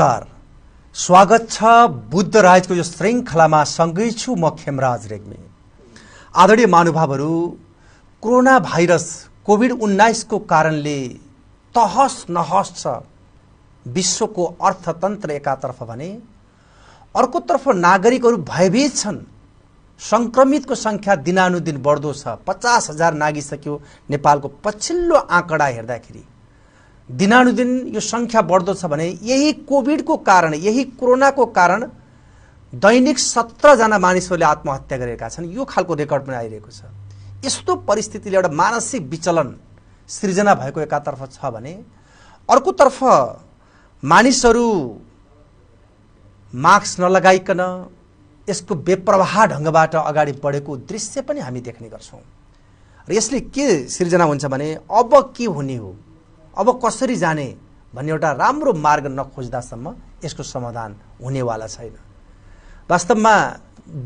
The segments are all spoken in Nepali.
नमस्कार स्वागत छ बुद्ध राजको यो श्रृङ्खलामा सँगै छु म खेमराज रेग्मी आदरणीय महानुभावहरू कोरोना भाइरस कोभिड उन्नाइसको कारणले तहस नहस छ विश्वको अर्थतन्त्र एकातर्फ भने अर्कोतर्फ नागरिकहरू भयभीत छन् सङ्क्रमितको सङ्ख्या दिनानुदिन बढ्दो छ पचास हजार नागिसक्यो नेपालको पछिल्लो आँकडा हेर्दाखेरि दिनानुदिन यो सङ्ख्या बढ्दो छ भने यही कोभिडको कारण यही कोरोनाको कारण दैनिक सत्रजना मानिसहरूले आत्महत्या गरेका छन् यो खालको रेकर्ड पनि आइरहेको छ यस्तो परिस्थितिले एउटा मानसिक विचलन सृजना भएको एकातर्फ छ भने अर्कोतर्फ मानिसहरू मास्क नलगाइकन यसको बेप्रवाह ढङ्गबाट अगाडि बढेको दृश्य पनि हामी देख्ने गर्छौँ र यसले के सिर्जना हुन्छ भने अब के हुने हो अब कसरी जाने भन्ने एउटा राम्रो मार्ग नखोज्दासम्म यसको समाधान हुनेवाला छैन वास्तवमा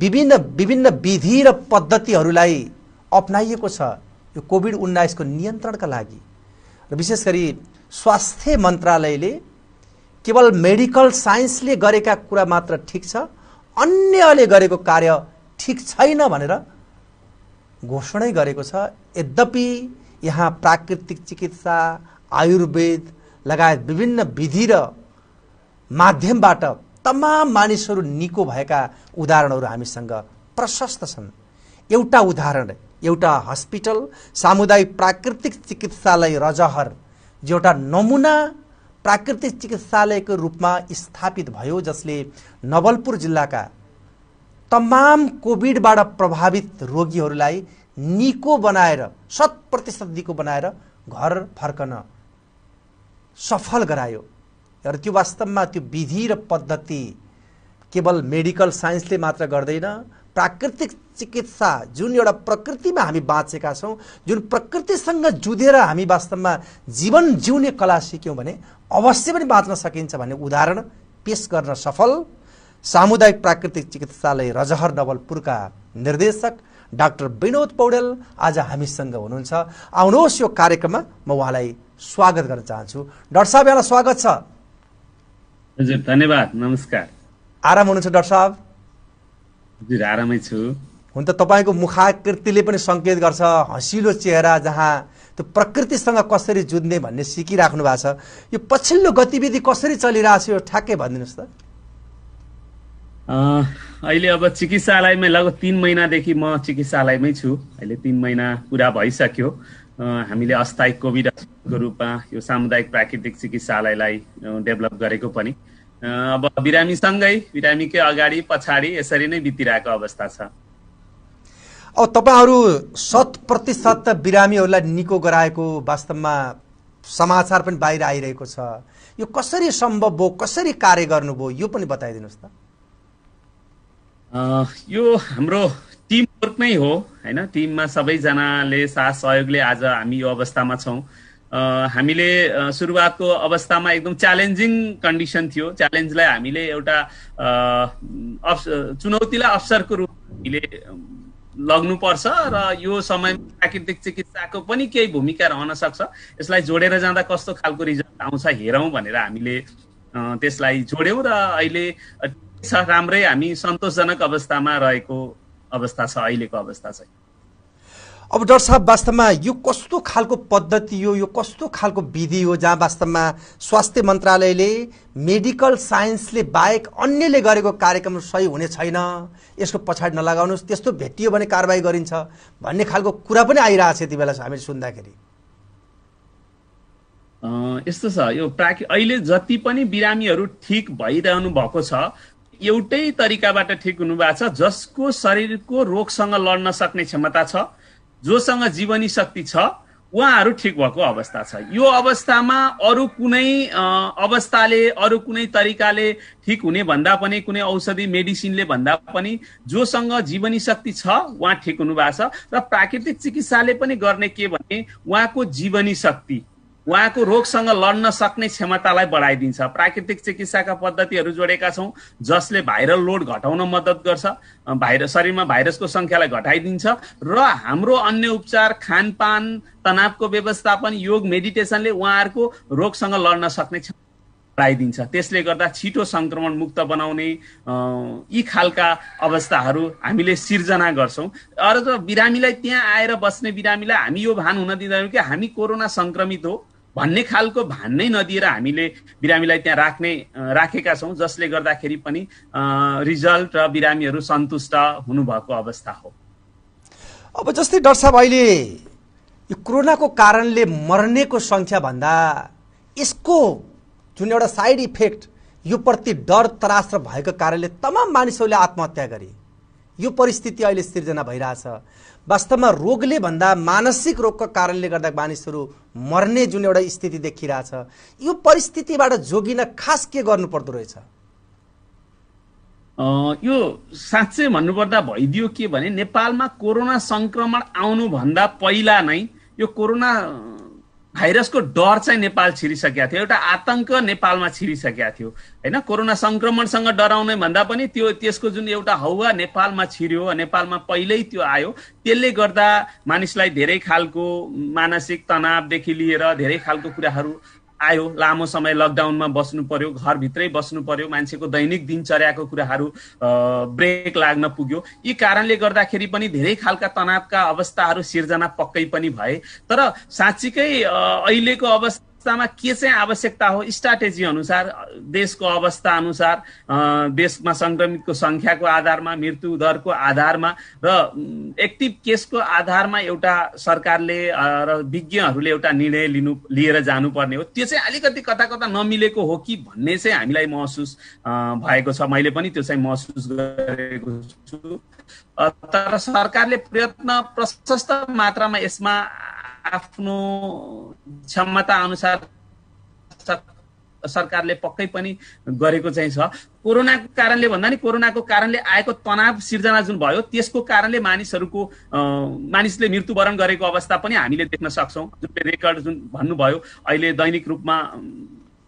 विभिन्न विभिन्न विधि र पद्धतिहरूलाई अप्नाइएको छ यो कोभिड उन्नाइसको नियन्त्रणका लागि र विशेष गरी स्वास्थ्य मन्त्रालयले केवल मेडिकल साइन्सले गरेका कुरा मात्र ठिक छ अन्यले गरेको कार्य ठिक छैन भनेर घोषणै गरेको छ यद्यपि यहाँ प्राकृतिक चिकित्सा आयुर्वेद लगायत विभिन्न विधि र माध्यमबाट तमाम मानिसहरू निको भएका उदाहरणहरू हामीसँग प्रशस्त छन् एउटा उदाहरण एउटा हस्पिटल सामुदायिक प्राकृतिक चिकित्सालय रजहर जो एउटा नमुना प्राकृतिक चिकित्सालयको रूपमा स्थापित भयो जसले नवलपुर जिल्लाका तमाम कोभिडबाट प्रभावित रोगीहरूलाई निको बनाएर शत प्रतिशत निको बनाएर घर फर्कन सफल गरायो र त्यो वास्तवमा त्यो विधि र पद्धति केवल मेडिकल साइन्सले मात्र गर्दैन प्राकृतिक चिकित्सा जुन एउटा प्रकृतिमा हामी बाँचेका छौँ जुन प्रकृतिसँग जुधेर हामी वास्तवमा जीवन जिउने कला सिक्यौँ भने अवश्य पनि बाँच्न सकिन्छ भन्ने उदाहरण पेस गर्न सफल सामुदायिक प्राकृतिक चिकित्सालय रजहर नवलपुरका निर्देशक डाक्टर विनोद पौडेल आज हामीसँग हुनुहुन्छ आउनुहोस् यो कार्यक्रममा म उहाँलाई स्वागत गर्न चाहन्छु डाक्टर साहब यहाँलाई स्वागत छ हजुर धन्यवाद नमस्कार आराम हुनुहुन्छ डाक्टर साहब हजुर आरामै छु हुन त तपाईँको मुखाकृतिले पनि सङ्केत गर्छ हँसिलो चेहरा जहाँ त्यो प्रकृतिसँग कसरी जुझ्ने भन्ने सिकिराख्नु भएको छ यो पछिल्लो गतिविधि कसरी चलिरहेको छ यो ठ्याक्कै भनिदिनुहोस् त अहिले अब चिकित्सालयमै लगभग तिन महिनादेखि म चिकित्सालयमै छु अहिले तिन महिना पुरा भइसक्यो हामीले अस्थायी कोभिड अस्पतालको रूपमा यो सामुदायिक प्राकृतिक चिकित्सालयलाई डेभलप गरेको पनि अब बिरामीसँगै बिरामीकै अगाडि पछाडि यसरी नै बितिरहेको अवस्था छ अब तपाईँहरू शत प्रतिशत बिरामीहरूलाई निको गराएको वास्तवमा समाचार पनि बाहिर आइरहेको छ यो कसरी सम्भव भयो कसरी कार्य गर्नुभयो यो पनि बताइदिनुहोस् त यो हाम्रो टिमवर्क नै हो होइन टिममा सबैजनाले साथ सहयोगले आज हामी यो अवस्थामा छौँ हामीले सुरुवातको अवस्थामा एकदम च्यालेन्जिङ कन्डिसन थियो च्यालेन्जलाई हामीले एउटा चुनौतीलाई अवसरको रूपमा हामीले लग्नुपर्छ र यो समयमा प्राकृतिक चिकित्साको पनि केही भूमिका रहन सक्छ यसलाई जोडेर जाँदा कस्तो खालको रिजल्ट आउँछ हेरौँ भनेर हामीले त्यसलाई जोड्यौँ र अहिले छ राम्रै हामी सन्तोषजनक अवस्थामा रहेको अवस्था छ अहिलेको अवस्था चाहिँ अब डक्टर साहब वास्तवमा यो कस्तो खालको पद्धति हो यो कस्तो खालको विधि हो जहाँ वास्तवमा स्वास्थ्य मन्त्रालयले मेडिकल साइन्सले बाहेक अन्यले गरेको कार्यक्रम सही हुने छैन यसको पछाडि नलगाउनुहोस् त्यस्तो भेटियो भने कारवाही गरिन्छ भन्ने खालको कुरा पनि आइरहेको छ यति बेला हामीले सुन्दाखेरि यस्तो छ यो प्राकृ अहिले जति पनि बिरामीहरू ठिक भइरहनु भएको छ एउटै तरिकाबाट ठिक हुनुभएको छ जसको शरीरको रोगसँग लड्न सक्ने क्षमता छ जोसँग जीवनी शक्ति छ उहाँहरू ठिक भएको अवस्था छ यो अवस्थामा अरू कुनै अवस्थाले अरू कुनै तरिकाले ठिक हुने भन्दा पनि कुनै औषधि मेडिसिनले भन्दा पनि जोसँग जीवनी शक्ति छ उहाँ ठिक हुनुभएको छ र प्राकृतिक चिकित्साले पनि गर्ने के भने उहाँको जीवनी शक्ति उहाँको रोगसँग लड्न सक्ने क्षमतालाई बढाइदिन्छ प्राकृतिक चिकित्साका पद्धतिहरू जोडेका छौँ जसले भाइरल लोड घटाउन मद्दत गर्छ भाइरस शरीरमा भाइरसको सङ्ख्यालाई घटाइदिन्छ र हाम्रो अन्य उपचार खानपान तनावको व्यवस्थापन योग मेडिटेसनले उहाँहरूको रोगसँग लड्न सक्ने क्षमता बढाइदिन्छ त्यसले गर्दा छिटो सङ्क्रमण मुक्त बनाउने यी खालका अवस्थाहरू हामीले सिर्जना गर्छौँ अरू त बिरामीलाई त्यहाँ आएर बस्ने बिरामीलाई हामी यो भान हुन दिँदैनौँ कि हामी कोरोना सङ्क्रमित हो भन्ने खालको नै नदिएर हामीले बिरामीलाई त्यहाँ राख्ने राखेका छौँ जसले गर्दाखेरि पनि रिजल्ट र बिरामीहरू सन्तुष्ट हुनुभएको अवस्था हो अब जस्तै डक्टर साहब अहिले यो कोरोनाको कारणले मर्नेको भन्दा यसको जुन एउटा साइड इफेक्ट यो प्रति डर त्रास र भएको कारणले तमाम मानिसहरूले आत्महत्या गरे यो परिस्थिति अहिले सिर्जना भइरहेछ वास्तवमा रोगले भन्दा मानसिक रोगको कारणले गर्दा मानिसहरू मर्ने जुन एउटा स्थिति देखिरहेछ यो परिस्थितिबाट जोगिन खास के गर्नु पर्दो रहेछ यो साँच्चै भन्नुपर्दा भइदियो के भने नेपालमा कोरोना सङ्क्रमण आउनुभन्दा पहिला नै यो कोरोना भाइरसको डर चाहिँ नेपाल छिरिसकेका थियो एउटा आतंक नेपालमा छिरिसकेका थियो होइन कोरोना संक्रमणसँग डराउने भन्दा पनि त्यो त्यसको जुन एउटा हौवा नेपालमा छिर्यो नेपालमा पहिल्यै त्यो आयो त्यसले गर्दा मानिसलाई धेरै खालको मानसिक तनावदेखि लिएर धेरै खालको कुराहरू आयो लामो समय लकडाउनमा बस्नु पर्यो घरभित्रै बस्नु पर्यो मान्छेको दैनिक दिनचर्याको कुराहरू ब्रेक लाग्न पुग्यो यी कारणले गर्दाखेरि पनि धेरै खालका तनावका अवस्थाहरू सिर्जना पक्कै पनि भए तर साँच्चीकै अहिलेको अवस्था अवस्थामा के चाहिँ आवश्यकता हो स्ट्राटेजी अनुसार देशको अवस्था अनुसार देशमा सङ्क्रमितको सङ्ख्याको आधारमा मृत्यु दरको आधारमा र एक्टिभ केसको आधारमा एउटा सरकारले र विज्ञहरूले एउटा निर्णय लिनु लिएर जानुपर्ने हो त्यो चाहिँ अलिकति कता कता नमिलेको हो कि भन्ने चाहिँ हामीलाई महसुस भएको छ मैले पनि त्यो चाहिँ महसुस गरेको छु तर सरकारले प्रयत्न प्रशस्त मात्रामा यसमा आफ्नो क्षमता अनुसार सरकारले पक्कै पनि गरेको चाहिँ छ कोरोनाको कारणले भन्दा नि कोरोनाको कारणले आएको तनाव सिर्जना जुन भयो त्यसको कारणले मानिसहरूको मानिसले मृत्युवरण गरेको अवस्था पनि हामीले देख्न सक्छौँ जुन रेकर्ड जुन भन्नुभयो अहिले दैनिक रूपमा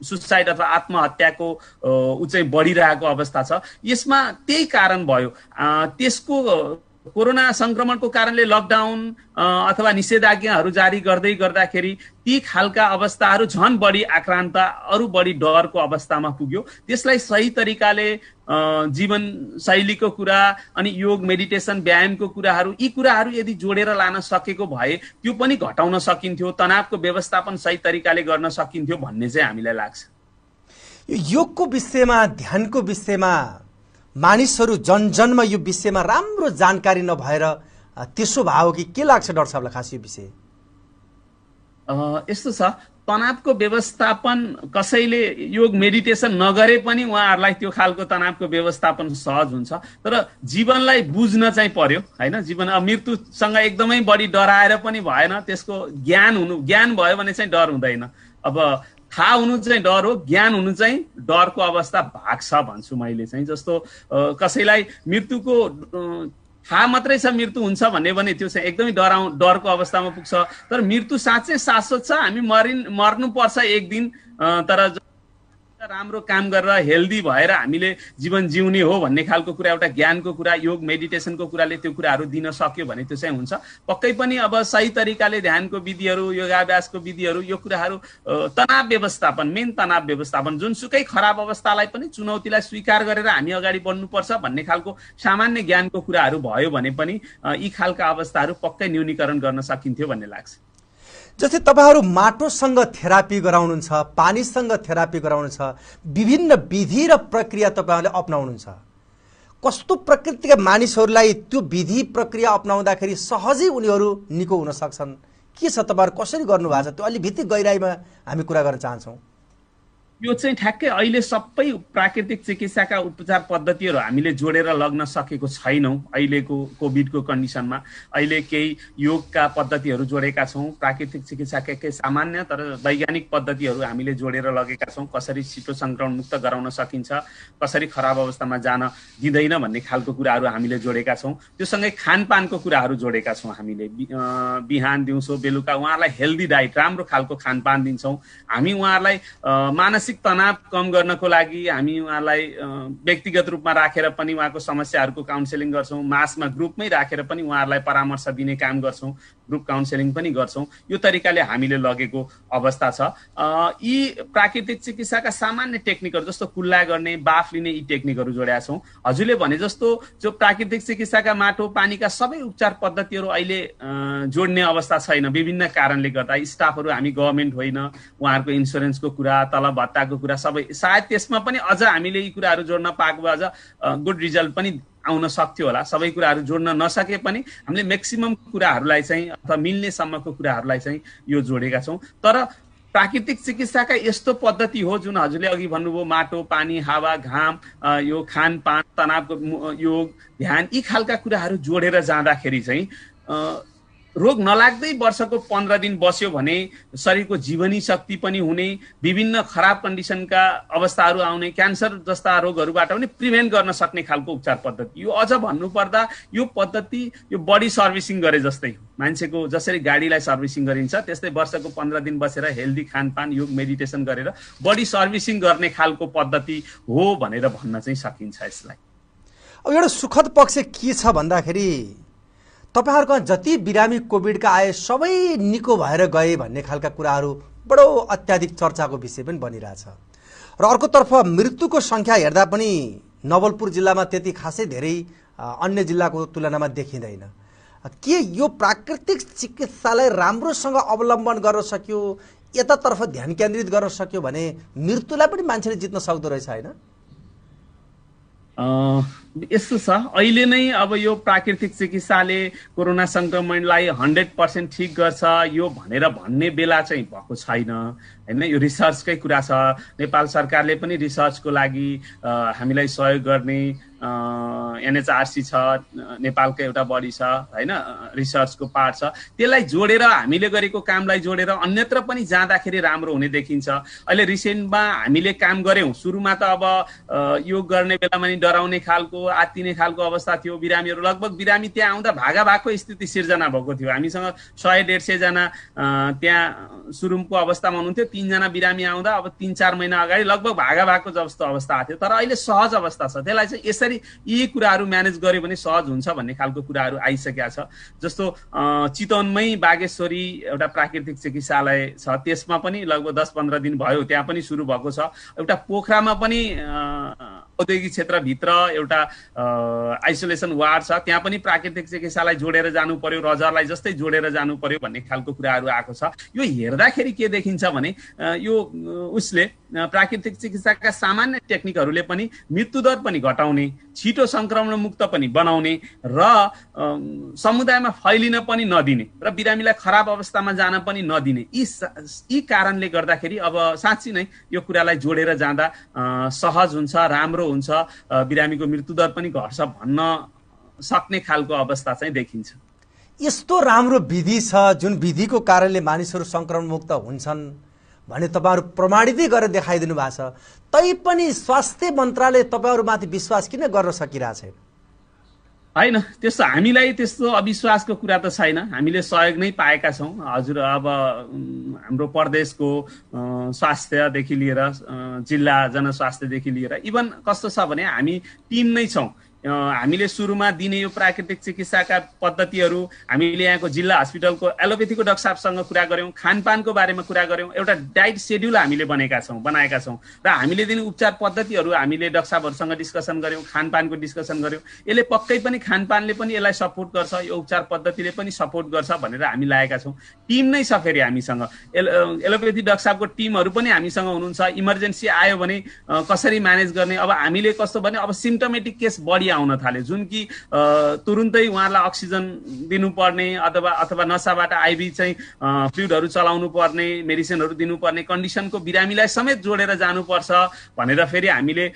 सुसाइड अथवा आत्महत्याको ऊ चाहिँ बढिरहेको अवस्था छ यसमा त्यही कारण भयो त्यसको कोरोना सङ्क्रमणको कारणले लकडाउन अथवा निषेधाज्ञाहरू जारी गर्दै गर्दाखेरि ती खालका अवस्थाहरू झन् बढी आक्रान्त अरू बढी डरको अवस्थामा पुग्यो त्यसलाई सही तरिकाले जीवन शैलीको कुरा अनि योग मेडिटेसन व्यायामको कुराहरू यी कुराहरू यदि जोडेर लान सकेको भए त्यो पनि घटाउन सकिन्थ्यो तनावको व्यवस्थापन सही तरिकाले गर्न सकिन्थ्यो भन्ने चाहिँ हामीलाई लाग्छ यो योगको विषयमा ध्यानको विषयमा मानिसहरू जनजन्मा यो विषयमा राम्रो जानकारी नभएर त्यसो हो कि के लाग्छ डक्टर साहबलाई खास यो विषय यस्तो छ तनावको व्यवस्थापन कसैले योग मेडिटेसन नगरे पनि उहाँहरूलाई त्यो खालको तनावको व्यवस्थापन सहज हुन्छ तर जीवनलाई बुझ्न चाहिँ पर्यो होइन जीवन अब मृत्युसँग एकदमै बढी डराएर पनि भएन त्यसको ज्ञान हुनु ज्ञान भयो भने चाहिँ डर हुँदैन अब थाहा हुनु चाहिँ डर हो ज्ञान हुनु चाहिँ डरको अवस्था भाग्छ भन्छु मैले चाहिँ जस्तो कसैलाई मृत्युको थाहा मात्रै छ मृत्यु हुन्छ भन्यो भने त्यो चाहिँ एकदमै डराउ डरको अवस्थामा पुग्छ तर मृत्यु साँच्चै शाश्वत छ हामी मरिन् मर्नुपर्छ एक दिन तर राम्रो काम गरेर हेल्दी भएर हामीले जीवन जिउने हो भन्ने खालको कुरा एउटा ज्ञानको कुरा योग मेडिटेसनको कुराले त्यो कुराहरू दिन सक्यो भने त्यो चाहिँ हुन्छ पक्कै पनि अब सही तरिकाले ध्यानको विधिहरू योगाभ्यासको विधिहरू यो कुराहरू तनाव व्यवस्थापन मेन तनाव व्यवस्थापन जुनसुकै खराब अवस्थालाई पनि चुनौतीलाई स्वीकार गरेर हामी अगाडि बढ्नुपर्छ भन्ने खालको सामान्य ज्ञानको कुराहरू भयो भने पनि यी खालका अवस्थाहरू पक्कै न्यूनीकरण गर्न सकिन्थ्यो भन्ने लाग्छ जस्तै तपाईँहरू माटोसँग थेरापी गराउनुहुन्छ पानीसँग थेरापी गराउनुहुन्छ विभिन्न विधि र प्रक्रिया तपाईँहरूले अप्नाउनुहुन्छ कस्तो प्रकृतिका मानिसहरूलाई त्यो विधि प्रक्रिया अप्नाउँदाखेरि सहजै उनीहरू निको हुन सक्छन् के छ तपाईँहरू कसरी गर्नुभएको छ त्यो अलिक भित्ति गहिराइमा हामी कुरा गर्न चाहन्छौँ यो चाहिँ ठ्याक्कै अहिले सबै प्राकृतिक चिकित्साका उपचार पद्धतिहरू हामीले जोडेर लग्न सकेको छैनौँ अहिलेको कोभिडको कन्डिसनमा अहिले केही योगका पद्धतिहरू जोडेका छौँ प्राकृतिक चिकित्साका केही सामान्य तर वैज्ञानिक पद्धतिहरू हामीले जोडेर लगेका छौँ कसरी छिटो सङ्क्रमण मुक्त गराउन सकिन्छ कसरी खराब अवस्थामा जान दिँदैन भन्ने खालको कुराहरू हामीले जोडेका छौँ त्योसँगै खानपानको कुराहरू जोडेका छौँ हामीले बिहान दिउँसो बेलुका उहाँहरूलाई हेल्दी डाइट राम्रो खालको खानपान दिन्छौँ हामी उहाँहरूलाई मानस मानसिक तनाव कम गर्नको लागि हामी उहाँलाई व्यक्तिगत रूपमा राखेर पनि उहाँको समस्याहरूको काउन्सिलिङ गर्छौँ मासमा ग्रुपमै राखेर पनि उहाँहरूलाई परामर्श दिने काम गर्छौँ ग्रुप काउन्सिलिङ पनि गर्छौँ यो तरिकाले हामीले लगेको अवस्था छ यी प्राकृतिक चिकित्साका सामान्य टेक्निकहरू जस्तो कुल्ला गर्ने बाफ लिने यी टेक्निकहरू जोडेका छौँ हजुरले भने जस्तो जो प्राकृतिक चिकित्साका माटो पानीका सबै उपचार पद्धतिहरू अहिले जोड्ने अवस्था छैन विभिन्न कारणले गर्दा स्टाफहरू हामी गभर्मेन्ट होइन उहाँहरूको इन्सुरेन्सको कुरा तलब सत्ताको कुरा सबै सायद त्यसमा पनि अझ हामीले यी कुराहरू जोड्न पाएको अझ गुड रिजल्ट पनि आउन सक्थ्यो होला सबै कुराहरू जोड्न नसके पनि हामीले म्याक्सिमम कुराहरूलाई चाहिँ अथवा मिल्नेसम्मको कुराहरूलाई चाहिँ यो जोडेका छौँ तर प्राकृतिक चिकित्साका यस्तो पद्धति हो जुन हजुरले अघि भन्नुभयो माटो पानी हावा घाम यो खानपान तनावको योग ध्यान यी खालका कुराहरू जोडेर जाँदाखेरि चाहिँ रोग नलाग्दै वर्षको पन्ध्र दिन बस्यो भने शरीरको जीवनी शक्ति पनि हुने विभिन्न खराब कन्डिसनका अवस्थाहरू आउने क्यान्सर जस्ता रोगहरूबाट पनि प्रिभेन्ट गर्न सक्ने खालको उपचार पद्धति यो अझ भन्नुपर्दा यो पद्धति यो बडी सर्भिसिङ गरे जस्तै हो मान्छेको जसरी गाडीलाई सर्भिसिङ गरिन्छ त्यस्तै वर्षको पन्ध्र दिन बसेर हेल्दी खानपान योग मेडिटेसन गरेर बडी सर्भिसिङ गर्ने खालको पद्धति हो भनेर भन्न चाहिँ सकिन्छ यसलाई अब एउटा सुखद पक्ष के छ भन्दाखेरि तपाईँहरूका जति बिरामी कोभिडका आए सबै निको भएर गए भन्ने खालका कुराहरू बडो अत्याधिक चर्चाको विषय पनि बनिरहेछ र अर्कोतर्फ मृत्युको सङ्ख्या हेर्दा पनि नवलपुर जिल्लामा त्यति खासै धेरै अन्य जिल्लाको तुलनामा देखिँदैन के यो प्राकृतिक चिकित्सालाई राम्रोसँग अवलम्बन गर्न सक्यो यतातर्फ ध्यान केन्द्रित गर्न सक्यो भने मृत्युलाई पनि मान्छेले जित्न सक्दो रहेछ होइन यस्तो छ अहिले नै अब यो प्राकृतिक चिकित्साले कोरोना सङ्क्रमणलाई हन्ड्रेड पर्सेन्ट ठिक गर्छ यो भनेर भन्ने बेला चाहिँ भएको छैन होइन यो रिसर्चकै कुरा छ नेपाल सरकारले पनि रिसर्चको लागि हामीलाई सहयोग गर्ने एनएचआरसी छ नेपालको एउटा बडी छ होइन रिसर्चको पार्ट छ त्यसलाई जोडेर हामीले गरेको कामलाई जोडेर अन्यत्र पनि जाँदाखेरि राम्रो हुने देखिन्छ अहिले रिसेन्टमा हामीले काम गऱ्यौँ सुरुमा त अब यो गर्ने बेलामा नि डराउने खालको आत्तिने खालको अवस्था थियो बिरामीहरू लगभग बिरामी त्यहाँ आउँदा भागा भागको स्थिति सिर्जना भएको थियो हामीसँग सय डेढ सयजना त्यहाँ सुरुमको अवस्थामा हुनुहुन्थ्यो तिनजना बिरामी आउँदा अब तिन चार महिना अगाडि लगभग भागा भागको जस्तो अवस्था आएको थियो तर अहिले सहज अवस्था छ त्यसलाई चाहिँ यसरी यी कुराहरू म्यानेज गर्यो भने सहज हुन्छ भन्ने खालको कुराहरू आइसकेका छ जस्तो चितवनमै बागेश्वरी एउटा प्राकृतिक चिकित्सालय छ त्यसमा पनि लगभग दस पन्ध्र दिन भयो त्यहाँ पनि सुरु भएको छ एउटा पोखरामा पनि औद्योगिक क्षेत्रभित्र एउटा आइसोलेसन वार्ड छ त्यहाँ पनि प्राकृतिक चिकित्सालाई जोडेर जानु पर्यो रजरलाई जस्तै जोडेर जानु पर्यो भन्ने खालको कुराहरू आएको छ यो हेर्दाखेरि के देखिन्छ भने यो उसले प्राकृतिक चिकित्साका सामान्य टेक्निकहरूले पनि मृत्युदर पनि घटाउने छिटो सङ्क्रमण मुक्त पनि बनाउने र समुदायमा फैलिन पनि नदिने र बिरामीलाई खराब अवस्थामा जान पनि नदिने यी यी कारणले गर्दाखेरि अब साँच्ची नै यो कुरालाई जोडेर जाँदा सहज हुन्छ राम्रो हुन्छ बिरामीको मृत्युदर पनि घट्छ भन्न सक्ने खालको अवस्था चाहिँ देखिन्छ यस्तो राम्रो विधि छ जुन विधिको कारणले मानिसहरू सङ्क्रमणमुक्त हुन्छन् भने तपाईँहरू प्रमाणितै गरेर देखाइदिनु भएको छ तैपनि स्वास्थ्य मन्त्रालय तपाईँहरूमाथि विश्वास किन गर्न सकिरहेको छैन होइन त्यस्तो हामीलाई त्यस्तो अविश्वासको कुरा त छैन हामीले सहयोग नै पाएका छौँ हजुर अब हाम्रो प्रदेशको स्वास्थ्यदेखि लिएर जिल्ला जनस्वास्थ्यदेखि लिएर इभन कस्तो छ भने हामी टिम नै छौँ हामीले सुरुमा दिने यो प्राकृतिक चिकित्साका पद्धतिहरू हामीले यहाँको जिल्ला हस्पिटलको एलोपेथीको डक्टर साहबसँग कुरा गऱ्यौँ खानपानको बारेमा कुरा गऱ्यौँ एउटा डाइट सेड्युल हामीले बनेका छौँ बनाएका छौँ र हामीले दिने उपचार पद्धतिहरू हामीले डक्टर साहबहरूसँग डिस्कसन गऱ्यौँ खानपानको डिस्कसन गऱ्यौँ यसले पक्कै पनि खानपानले पनि यसलाई सपोर्ट गर्छ यो उपचार पद्धतिले पनि सपोर्ट गर्छ भनेर हामी लागेका छौँ टिम नै छ फेरि हामीसँग एलोपेथी डक्टर साहबको टिमहरू पनि हामीसँग हुनुहुन्छ इमर्जेन्सी आयो भने कसरी म्यानेज गर्ने अब हामीले कस्तो भने अब सिम्टोमेटिक केस बढी आउन थाले जुन कि तुरुन्तै उहाँलाई अक्सिजन दिनुपर्ने अथवा अथवा नसाबाट आइबी चाहिँ फ्लुडहरू चलाउनु पर्ने मेडिसिनहरू दिनुपर्ने कन्डिसनको बिरामीलाई समेत जोडेर जानुपर्छ भनेर फेरि हामीले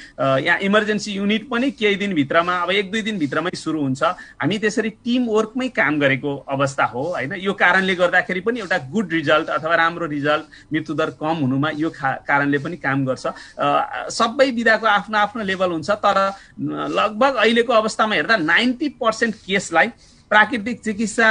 यहाँ इमर्जेन्सी युनिट पनि केही दिनभित्रमा अब एक दुई दिनभित्रमै सुरु हुन्छ हामी त्यसरी टिम वर्कमै काम गरेको अवस्था हो होइन यो कारणले गर्दाखेरि पनि एउटा गुड रिजल्ट अथवा राम्रो रिजल्ट मृत्युदर कम हुनुमा यो कारणले पनि काम गर्छ सबै विधाको आफ्नो आफ्नो लेभल हुन्छ तर लगभग अहिलेको अवस्थामा हेर्दा नाइन्टी पर्सेन्ट केसलाई प्राकृतिक चिकित्सा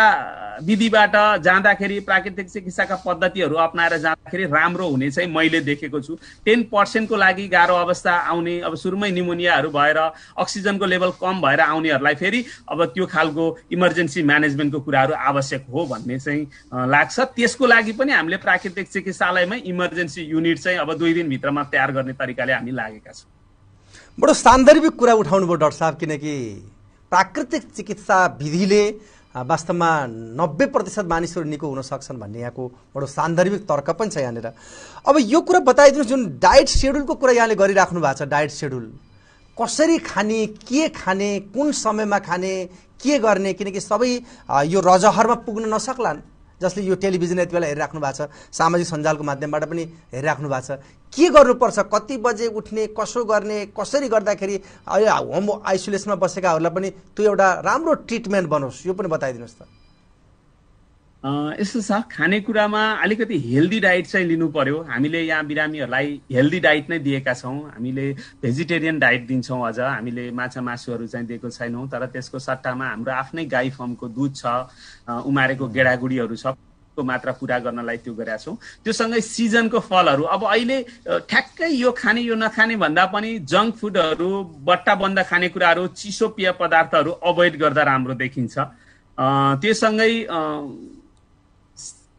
विधिबाट जाँदाखेरि प्राकृतिक चिकित्साका पद्धतिहरू अप्नाएर जाँदाखेरि राम्रो हुने चाहिँ मैले देखेको छु टेन पर्सेन्टको लागि गाह्रो अवस्था आउने अब सुरुमै निमोनियाहरू भएर अक्सिजनको लेभल कम भएर आउनेहरूलाई फेरि अब त्यो खालको इमर्जेन्सी म्यानेजमेन्टको कुराहरू आवश्यक हो भन्ने चाहिँ लाग्छ त्यसको लागि पनि हामीले प्राकृतिक चिकित्सालयमै इमर्जेन्सी युनिट चाहिँ अब दुई दिनभित्रमा तयार गर्ने तरिकाले हामी लागेका छौँ बडो सान्दर्भिक कुरा उठाउनुभयो डक्टर साहब किनकि प्राकृतिक चिकित्सा विधिले वास्तवमा नब्बे प्रतिशत मानिसहरू निको हुन सक्छन् भन्ने यहाँको बडो सान्दर्भिक तर्क पनि छ यहाँनिर अब यो कुरा बताइदिनुहोस् जुन डायट सेड्युलको कुरा यहाँले गरिराख्नु भएको छ डायट सेड्युल कसरी खाने के खाने कुन समयमा खाने के गर्ने किनकि सबै यो रजहरमा पुग्न नसक्लान् जसले यो टेलिभिजन यति बेला हेरिराख्नु भएको छ सामाजिक सञ्जालको माध्यमबाट पनि हेरिराख्नु भएको छ के गर्नुपर्छ कति बजे उठ्ने कसो गर्ने कसरी गर्दाखेरि होम आइसोलेसनमा बसेकाहरूलाई पनि त्यो एउटा राम्रो ट्रिटमेन्ट बनोस् यो पनि बताइदिनुहोस् त यस्तो छ खानेकुरामा अलिकति हेल्दी डाइट चाहिँ लिनु पर्यो हामीले यहाँ बिरामीहरूलाई हेल्दी डाइट नै दिएका छौँ हामीले भेजिटेरियन डाइट दिन्छौँ अझ हामीले माछा मासुहरू चाहिँ दिएको छैनौँ तर त्यसको सट्टामा हाम्रो आफ्नै गाई फर्मको दुध छ उमारेको गेडागुडीहरू छ मात्रा पुरा गर्नलाई त्यो गरेका छौँ त्योसँगै सिजनको फलहरू अब अहिले ठ्याक्कै यो खाने यो नखाने भन्दा पनि जङ्क फुडहरू बट्टा बन्द खानेकुराहरू चिसो पेय पदार्थहरू अभोइड गर्दा राम्रो देखिन्छ त्यो सँगै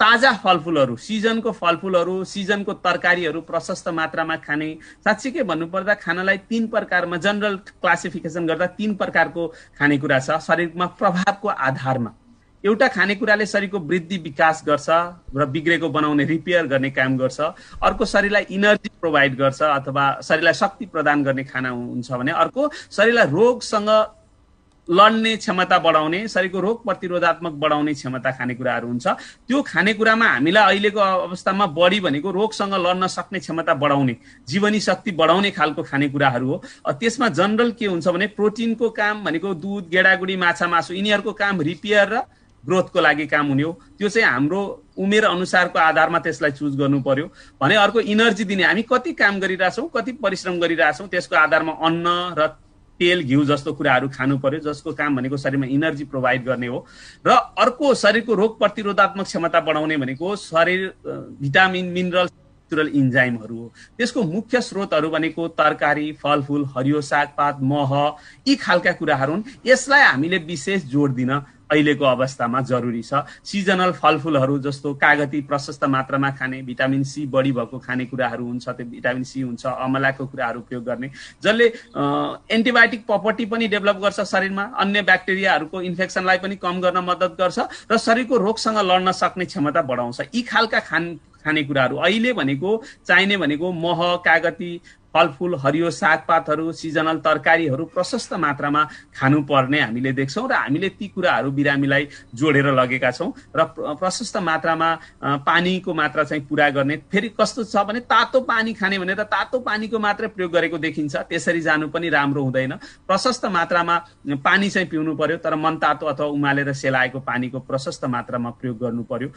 ताजा फलफुलहरू सिजनको फलफुलहरू सिजनको तरकारीहरू प्रशस्त मात्रामा खाने साँच्चीकै भन्नुपर्दा खानालाई तिन प्रकारमा जनरल क्लासिफिकेसन गर्दा तिन प्रकारको खानेकुरा छ शरीरमा प्रभावको आधारमा एउटा खानेकुराले शरीरको वृद्धि विकास गर्छ र बिग्रेको बनाउने रिपेयर गर्ने काम गर्छ अर्को शरीरलाई इनर्जी प्रोभाइड गर्छ अथवा शरीरलाई शक्ति प्रदान गर्ने खाना हुन्छ भने अर्को शरीरलाई रोगसँग लड्ने क्षमता बढाउने शरीरको रोग प्रतिरोधात्मक बढाउने क्षमता खानेकुराहरू हुन्छ त्यो खानेकुरामा हामीलाई अहिलेको अवस्थामा बढी भनेको रोगसँग लड्न सक्ने क्षमता बढाउने जीवनी शक्ति बढाउने खालको खानेकुराहरू हो त्यसमा जनरल के हुन्छ भने प्रोटिनको काम भनेको दुध गेडागुडी माछा मासु यिनीहरूको काम रिपेयर र ग्रोथको लागि काम हुने हो त्यो चाहिँ हाम्रो उमेर अनुसारको आधारमा त्यसलाई चुज गर्नु पर्यो भने अर्को इनर्जी दिने हामी कति काम गरिरहेछौँ कति परिश्रम गरिरहेछौँ त्यसको आधारमा अन्न र तेल घिउ जस्तो कुराहरू खानु पर्यो जसको काम भनेको शरीरमा इनर्जी प्रोभाइड गर्ने हो र अर्को शरीरको रोग प्रतिरोधात्मक क्षमता बढाउने भनेको शरीर भिटामिन मिनरल नेचुरल इन्जाइमहरू हो त्यसको मुख्य स्रोतहरू भनेको तरकारी फलफुल हरियो सागपात मह यी खालका कुराहरू हुन् यसलाई हामीले विशेष जोड दिन अहिलेको अवस्थामा जरुरी छ सिजनल फलफुलहरू जस्तो कागती प्रशस्त मात्रामा खाने भिटामिन सी बढी भएको खानेकुराहरू हुन्छ त्यो भिटामिन सी हुन्छ अमलाको कुराहरू उपयोग गर्ने जसले एन्टिबायोटिक प्रपर्टी पनि डेभलप गर्छ शरीरमा अन्य ब्याक्टेरियाहरूको इन्फेक्सनलाई पनि कम गर्न मद्दत गर्छ र शरीरको रोगसँग लड्न सक्ने क्षमता बढाउँछ यी खालका खान खानेकुराहरू अहिले भनेको चाहिने भनेको मह कागती फलफुल हरियो सागपातहरू सिजनल तरकारीहरू प्रशस्त मात्रामा खानुपर्ने हामीले देख्छौँ र हामीले ती कुराहरू बिरामीलाई जोडेर लगेका छौँ र प्रशस्त मात्रामा पानीको मात्रा चाहिँ पुरा गर्ने फेरि कस्तो छ भने तातो पानी खाने भने त तातो पानीको मात्रै प्रयोग गरेको देखिन्छ त्यसरी जानु पनि राम्रो हुँदैन प्रशस्त मात्रामा पानी चाहिँ पिउनु पर्यो तर मन तातो अथवा उमालेर सेलाएको पानीको प्रशस्त मात्रामा प्रयोग गर्नु पर्यो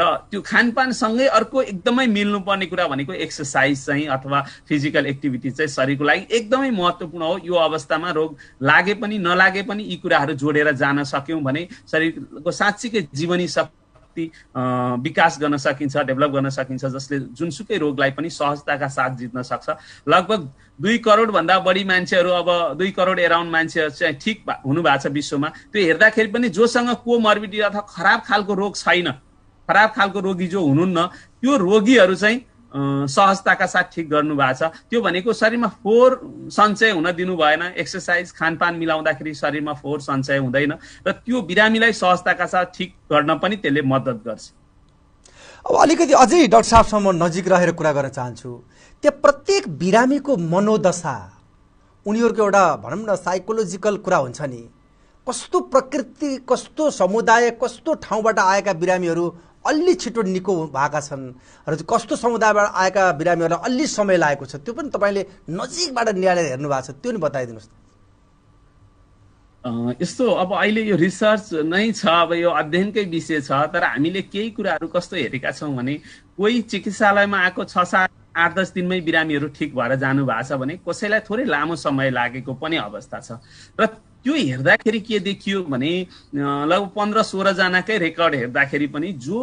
र त्यो खानपानसँगै अर्को एकदमै मिल्नुपर्ने कुरा भनेको एक्सर्साइज चाहिँ अथवा फिजिकल कनेक्टिभिटी चाहिँ शरीरको लागि एकदमै महत्त्वपूर्ण हो यो अवस्थामा रोग लागे पनि नलागे पनि यी कुराहरू जोडेर जान सक्यौँ भने शरीरको साँच्चीकै जीवनी शक्ति विकास गर्न सकिन्छ डेभलप गर्न सकिन्छ जसले जुनसुकै रोगलाई पनि सहजताका साथ जित्न सक्छ लगभग दुई करोडभन्दा बढी मान्छेहरू अब दुई करोड एराउन्ड मान्छेहरू चाहिँ ठिक हुनुभएको छ विश्वमा त्यो हेर्दाखेरि पनि जोसँग को मर्बिटी अथवा खराब खालको रोग छैन खराब खालको रोगी जो हुनुहुन्न त्यो रोगीहरू चाहिँ सहजताका साथ ठिक गर्नुभएको छ त्यो भनेको शरीरमा फोहोर सञ्चय हुन दिनु भएन एक्सर्साइज खानपान मिलाउँदाखेरि शरीरमा फोहोर सञ्चय हुँदैन र त्यो बिरामीलाई सहजताका साथ ठिक गर्न पनि त्यसले मद्दत गर्छ अब अलिकति अझै डक्टर साहबसम्म नजिक रहेर कुरा गर्न चाहन्छु त्यहाँ प्रत्येक बिरामीको मनोदशा उनीहरूको एउटा भनौँ न साइकोलोजिकल कुरा हुन्छ नि कस्तो प्रकृति कस्तो समुदाय कस्तो ठाउँबाट आएका बिरामीहरू अलि छिटो निको भएका छन् र कस्तो समुदायबाट आएका बिरामीहरूलाई अलि समय लागेको छ त्यो पनि तपाईँले नजिकबाट निहालेर हेर्नु भएको छ त्यो नि बताइदिनुहोस् यस्तो अब अहिले यो रिसर्च नै छ अब यो अध्ययनकै विषय छ तर हामीले केही कुराहरू कस्तो हेरेका छौँ भने कोही चिकित्सालयमा आएको छ सात आठ दस दिनमै बिरामीहरू ठिक भएर जानु छ भने कसैलाई थोरै लामो समय लागेको पनि अवस्था छ र त्यो हेर्दाखेरि के देखियो भने लगभग पन्ध्र सोह्रजनाकै रेकर्ड हेर्दाखेरि पनि जो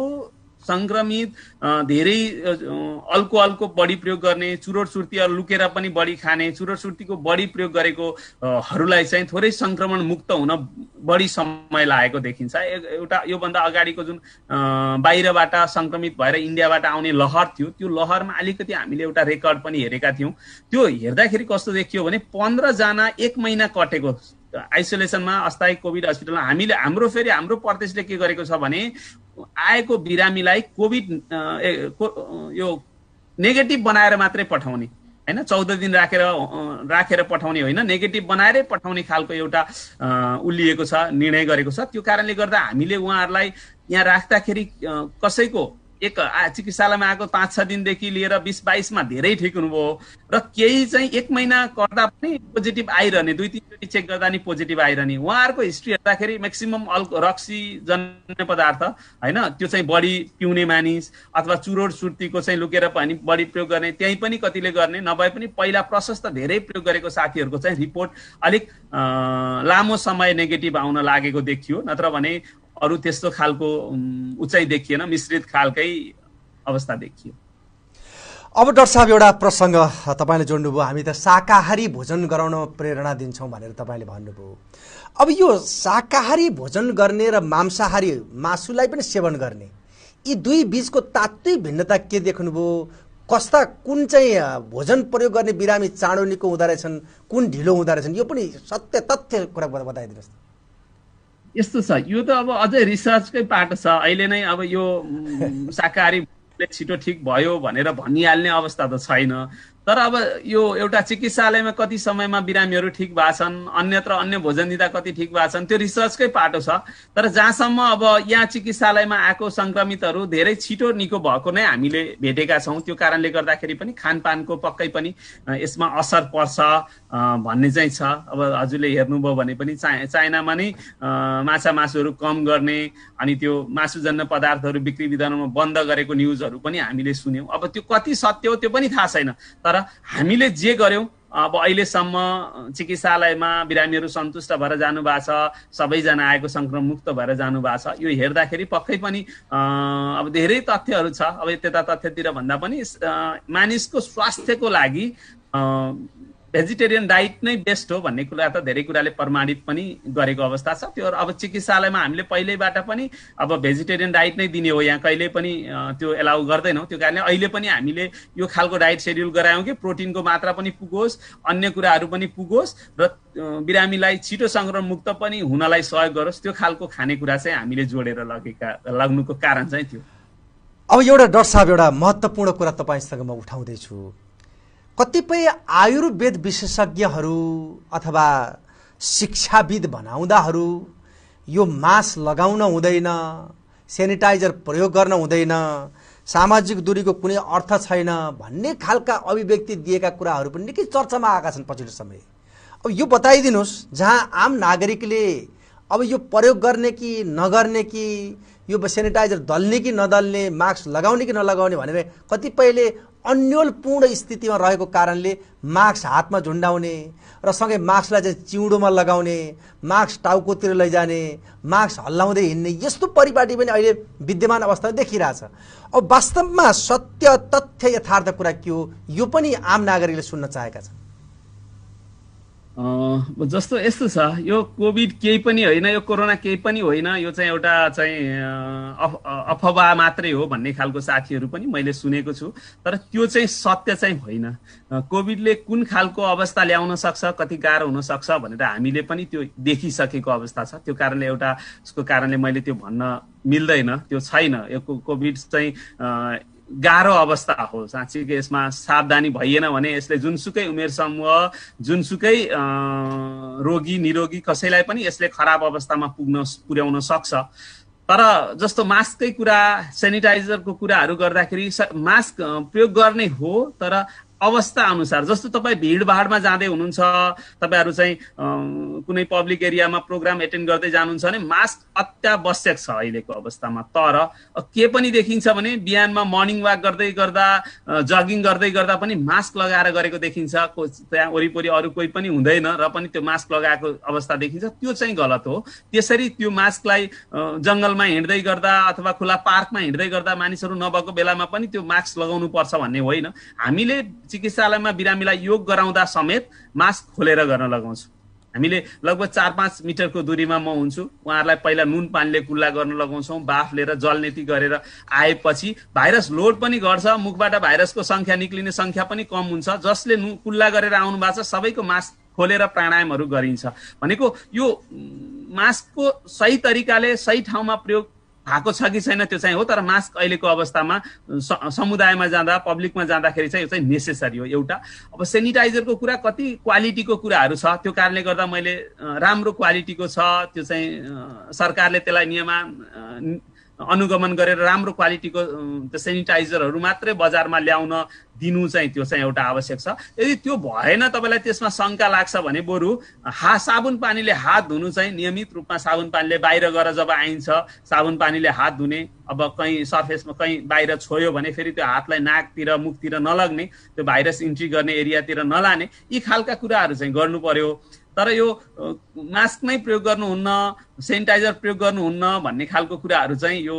सङ्क्रमित धेरै अल्को अल्को बढी प्रयोग गर्ने चुरोट सुर्ती लुकेर पनि बढी खाने चुरोट सुर्तीको बढी प्रयोग गरेकोहरूलाई चाहिँ थोरै सङ्क्रमण मुक्त हुन बढी समय लागेको देखिन्छ एउटा योभन्दा अगाडिको जुन बाहिरबाट सङ्क्रमित भएर इन्डियाबाट आउने लहर थियो त्यो लहरमा अलिकति हामीले एउटा रेकर्ड पनि हेरेका थियौँ त्यो हेर्दाखेरि कस्तो देखियो भने पन्ध्रजना एक महिना कटेको आइसोलेसनमा अस्थायी कोभिड हस्पिटलमा हामीले हाम्रो फेरि हाम्रो प्रदेशले के गरेको छ भने आएको बिरामीलाई कोभिड यो नेगेटिभ बनाएर मात्रै पठाउने होइन चौध दिन राखेर राखेर पठाउने होइन नेगेटिभ बनाएरै पठाउने खालको एउटा उल्लिएको छ निर्णय गरेको छ त्यो कारणले गर्दा हामीले उहाँहरूलाई यहाँ राख्दाखेरि कसैको एक चिकित्सालयमा आएको पाँच छ दिनदेखि लिएर बिस बाइसमा धेरै ठिक हुनुभयो र केही चाहिँ एक महिना गर्दा पनि पोजिटिभ आइरहने दुई तिनचोटि चेक गर्दा नि पोजिटिभ आइरहने उहाँहरूको हिस्ट्री हेर्दाखेरि म्याक्सिमम अल रक्सी जन्य पदार्थ होइन त्यो चाहिँ बढी पिउने मानिस अथवा चुरोड सुर्तीको चाहिँ लुकेर पनि बढी प्रयोग गर्ने त्यहीँ पनि कतिले गर्ने नभए पनि पहिला प्रशस्त धेरै प्रयोग गरेको साथीहरूको चाहिँ रिपोर्ट अलिक लामो समय नेगेटिभ आउन लागेको देखियो नत्र भने अरू त्यस्तो खालको उचाइ देखिएन मिश्रित खालकै अवस्था देखियो अब डक्टर साहब एउटा प्रसङ्ग तपाईँले जोड्नुभयो हामी त शाकाहारी भोजन गराउन प्रेरणा दिन्छौँ भनेर तपाईँले भन्नुभयो अब यो शाकाहारी भोजन गर्ने र मांसाहारी मासुलाई पनि सेवन गर्ने यी दुई बिचको तात्विक भिन्नता के देख्नुभयो कस्ता कुन चाहिँ भोजन प्रयोग गर्ने बिरामी चाँडो निको हुँदो रहेछन् कुन ढिलो हुँदो रहेछन् यो पनि सत्य तथ्य कुरा बताइदिनुहोस् यस्तो छ यो त अब अझै रिसर्चकै पाटो छ अहिले नै अब यो शाकाहारी छिटो ठिक भयो भनेर भनिहाल्ने अवस्था त छैन तर अब यो एउटा चिकित्सालयमा कति समयमा बिरामीहरू ठिक भएको छन् अन्यत्र अन्य भोजन दिँदा कति ठिक भएको छन् त्यो रिसर्चकै पाटो छ तर जहाँसम्म अब यहाँ चिकित्सालयमा आएको सङ्क्रमितहरू धेरै छिटो निको भएको नै हामीले भेटेका छौँ त्यो कारणले गर्दाखेरि पनि खानपानको पक्कै पनि यसमा असर पर्छ भन्ने चाहिँ छ अब हजुरले हेर्नुभयो भने पनि चा चाइनामा नै माछा मासुहरू कम गर्ने अनि त्यो मासुजन्य पदार्थहरू बिक्री विधानमा बन्द गरेको न्युजहरू पनि हामीले सुन्यौँ अब त्यो कति सत्य हो त्यो पनि थाहा छैन तर हामीले जे गर्यौँ अब अहिलेसम्म चिकित्सालयमा बिरामीहरू सन्तुष्ट भएर जानुभएको छ सबैजना आएको मुक्त भएर जानुभएको छ यो हेर्दाखेरि पक्कै पनि अब धेरै तथ्यहरू छ अब त्यता तथ्यतिर भन्दा पनि मानिसको स्वास्थ्यको लागि भेजिटेरियन डाइट नै बेस्ट हो भन्ने कुरा त धेरै कुराले प्रमाणित पनि गरेको अवस्था छ त्यो अब चिकित्सालयमा हामीले पहिल्यैबाट पनि अब भेजिटेरियन डाइट नै दिने हो यहाँ कहिले पनि त्यो एलाउ गर्दैनौँ त्यो कारणले अहिले पनि हामीले यो खालको डाइट सेड्युल गरायौँ कि प्रोटिनको मात्रा पनि पुगोस् अन्य कुराहरू पनि पुगोस् र बिरामीलाई छिटो सङ्क्रमण मुक्त पनि हुनलाई सहयोग गरोस् त्यो खालको खानेकुरा चाहिँ हामीले जोडेर लगेका लग्नुको कारण चाहिँ थियो अब एउटा डक्टर साहब एउटा महत्त्वपूर्ण कुरा तपाईँसँग म उठाउँदैछु कतिपय आयुर्वेद विशेषज्ञहरू अथवा शिक्षाविद बनाउँदाहरू यो मास्क लगाउन हुँदैन सेनिटाइजर प्रयोग गर्न हुँदैन सामाजिक दूरीको कुनै अर्थ छैन भन्ने खालका अभिव्यक्ति दिएका कुराहरू पनि निकै चर्चामा आएका छन् पछिल्लो समय अब यो बताइदिनुहोस् जहाँ आम नागरिकले अब यो प्रयोग गर्ने कि नगर्ने कि यो सेनिटाइजर दल्ने कि नदल्ने मास्क लगाउने कि नलगाउने भनेर कतिपयले अन्यलपूर्ण स्थितिमा रहेको कारणले मास्क हातमा झुन्डाउने र सँगै मास्कलाई चाहिँ चिउँडोमा लगाउने मास्क टाउकोतिर लैजाने मास्क हल्लाउँदै हिँड्ने यस्तो परिपाटी पनि अहिले विद्यमान अवस्थामा देखिरहेछ अब वास्तवमा सत्य तथ्य यथार्थ कुरा के हो यो पनि आम नागरिकले सुन्न चाहेका छन् जस्तो यस्तो छ यो कोभिड केही पनि होइन यो कोरोना केही पनि होइन यो चाहिँ एउटा चाहिँ अफवाह मात्रै हो भन्ने खालको साथीहरू पनि मैले सुनेको छु तर त्यो चाहिँ सत्य चाहिँ होइन कोभिडले कुन खालको अवस्था ल्याउन सक्छ कति गाह्रो हुनसक्छ भनेर हामीले पनि त्यो देखिसकेको अवस्था छ त्यो कारणले एउटा उसको कारणले मैले त्यो भन्न मिल्दैन त्यो छैन यो कोभिड चाहिँ गाह्रो अवस्था हो साँच्चीको यसमा सावधानी भइएन भने यसले जुनसुकै उमेर समूह जुनसुकै रोगी निरोगी कसैलाई पनि यसले खराब अवस्थामा पुग्न पुर्याउन सक्छ तर जस्तो मास्ककै कुरा सेनिटाइजरको कुराहरू गर्दाखेरि मास्क प्रयोग गर्ने हो तर अवस्था अनुसार जस्तो तपाईँ भिडभाडमा जाँदै हुनुहुन्छ तपाईँहरू चाहिँ कुनै पब्लिक एरियामा प्रोग्राम एटेन्ड गर्दै जानुहुन्छ भने मास्क अत्यावश्यक छ अहिलेको अवस्थामा तर के पनि देखिन्छ भने बिहानमा मर्निङ वाक गर्दै गर्दा जगिङ गर्दै गर्दा पनि मास्क लगाएर गरेको देखिन्छ त्यहाँ वरिपरि अरू कोही पनि हुँदैन र पनि त्यो मास्क लगाएको अवस्था देखिन्छ त्यो चाहिँ गलत हो त्यसरी त्यो मास्कलाई जङ्गलमा हिँड्दै गर्दा अथवा खुला पार्कमा हिँड्दै गर्दा मानिसहरू नभएको बेलामा पनि त्यो मास्क लगाउनु पर्छ भन्ने होइन हामीले चिकित्सालयमा बिरामीलाई योग गराउँदा समेत मास्क खोलेर गर्न लगाउँछु हामीले लगभग चार पाँच मिटरको दूरीमा म हुन्छु उहाँहरूलाई पहिला नुन पानीले कुल्ला गर्न लगाउँछौँ बाफ लिएर जलनेति गरेर आएपछि भाइरस लोड पनि घट्छ मुखबाट भाइरसको सङ्ख्या निक्लिने सङ्ख्या पनि कम हुन्छ जसले नु कुल्ला गरेर आउनु भएको छ सबैको मास्क खोलेर प्राणायामहरू गरिन्छ भनेको यो मास्कको सही तरिकाले सही ठाउँमा प्रयोग भएको छ कि छैन त्यो चाहिँ हो तर मास्क अहिलेको अवस्थामा समुदायमा जाँदा पब्लिकमा जाँदाखेरि चाहिँ यो चाहिँ नेसेसरी हो एउटा अब सेनिटाइजरको कुरा कति क्वालिटीको कुराहरू छ त्यो कारणले गर्दा मैले राम्रो क्वालिटीको छ त्यो चाहिँ सरकारले त्यसलाई नियमा अनुगमन गरेर राम्रो क्वालिटीको त्यो सेनिटाइजरहरू मात्रै बजारमा ल्याउन दिनु चाहिँ त्यो चाहिँ एउटा आवश्यक छ यदि त्यो भएन तपाईँलाई त्यसमा शङ्का लाग्छ भने बरु हा साबुन पानीले हात धुनु चाहिँ नियमित रूपमा साबुन पानीले बाहिर गएर जब आइन्छ साबुन पानीले हात धुने अब कहीँ सर्फेसमा कहीँ बाहिर छोयो भने फेरि त्यो हातलाई नाकतिर मुखतिर नलग्ने त्यो भाइरस इन्ट्री गर्ने एरियातिर नलाने यी खालका कुराहरू चाहिँ गर्नु पर्यो तर यो मास्क नै प्रयोग गर्नुहुन्न सेनिटाइजर प्रयोग गर्नुहुन्न भन्ने खालको कुराहरू चाहिँ यो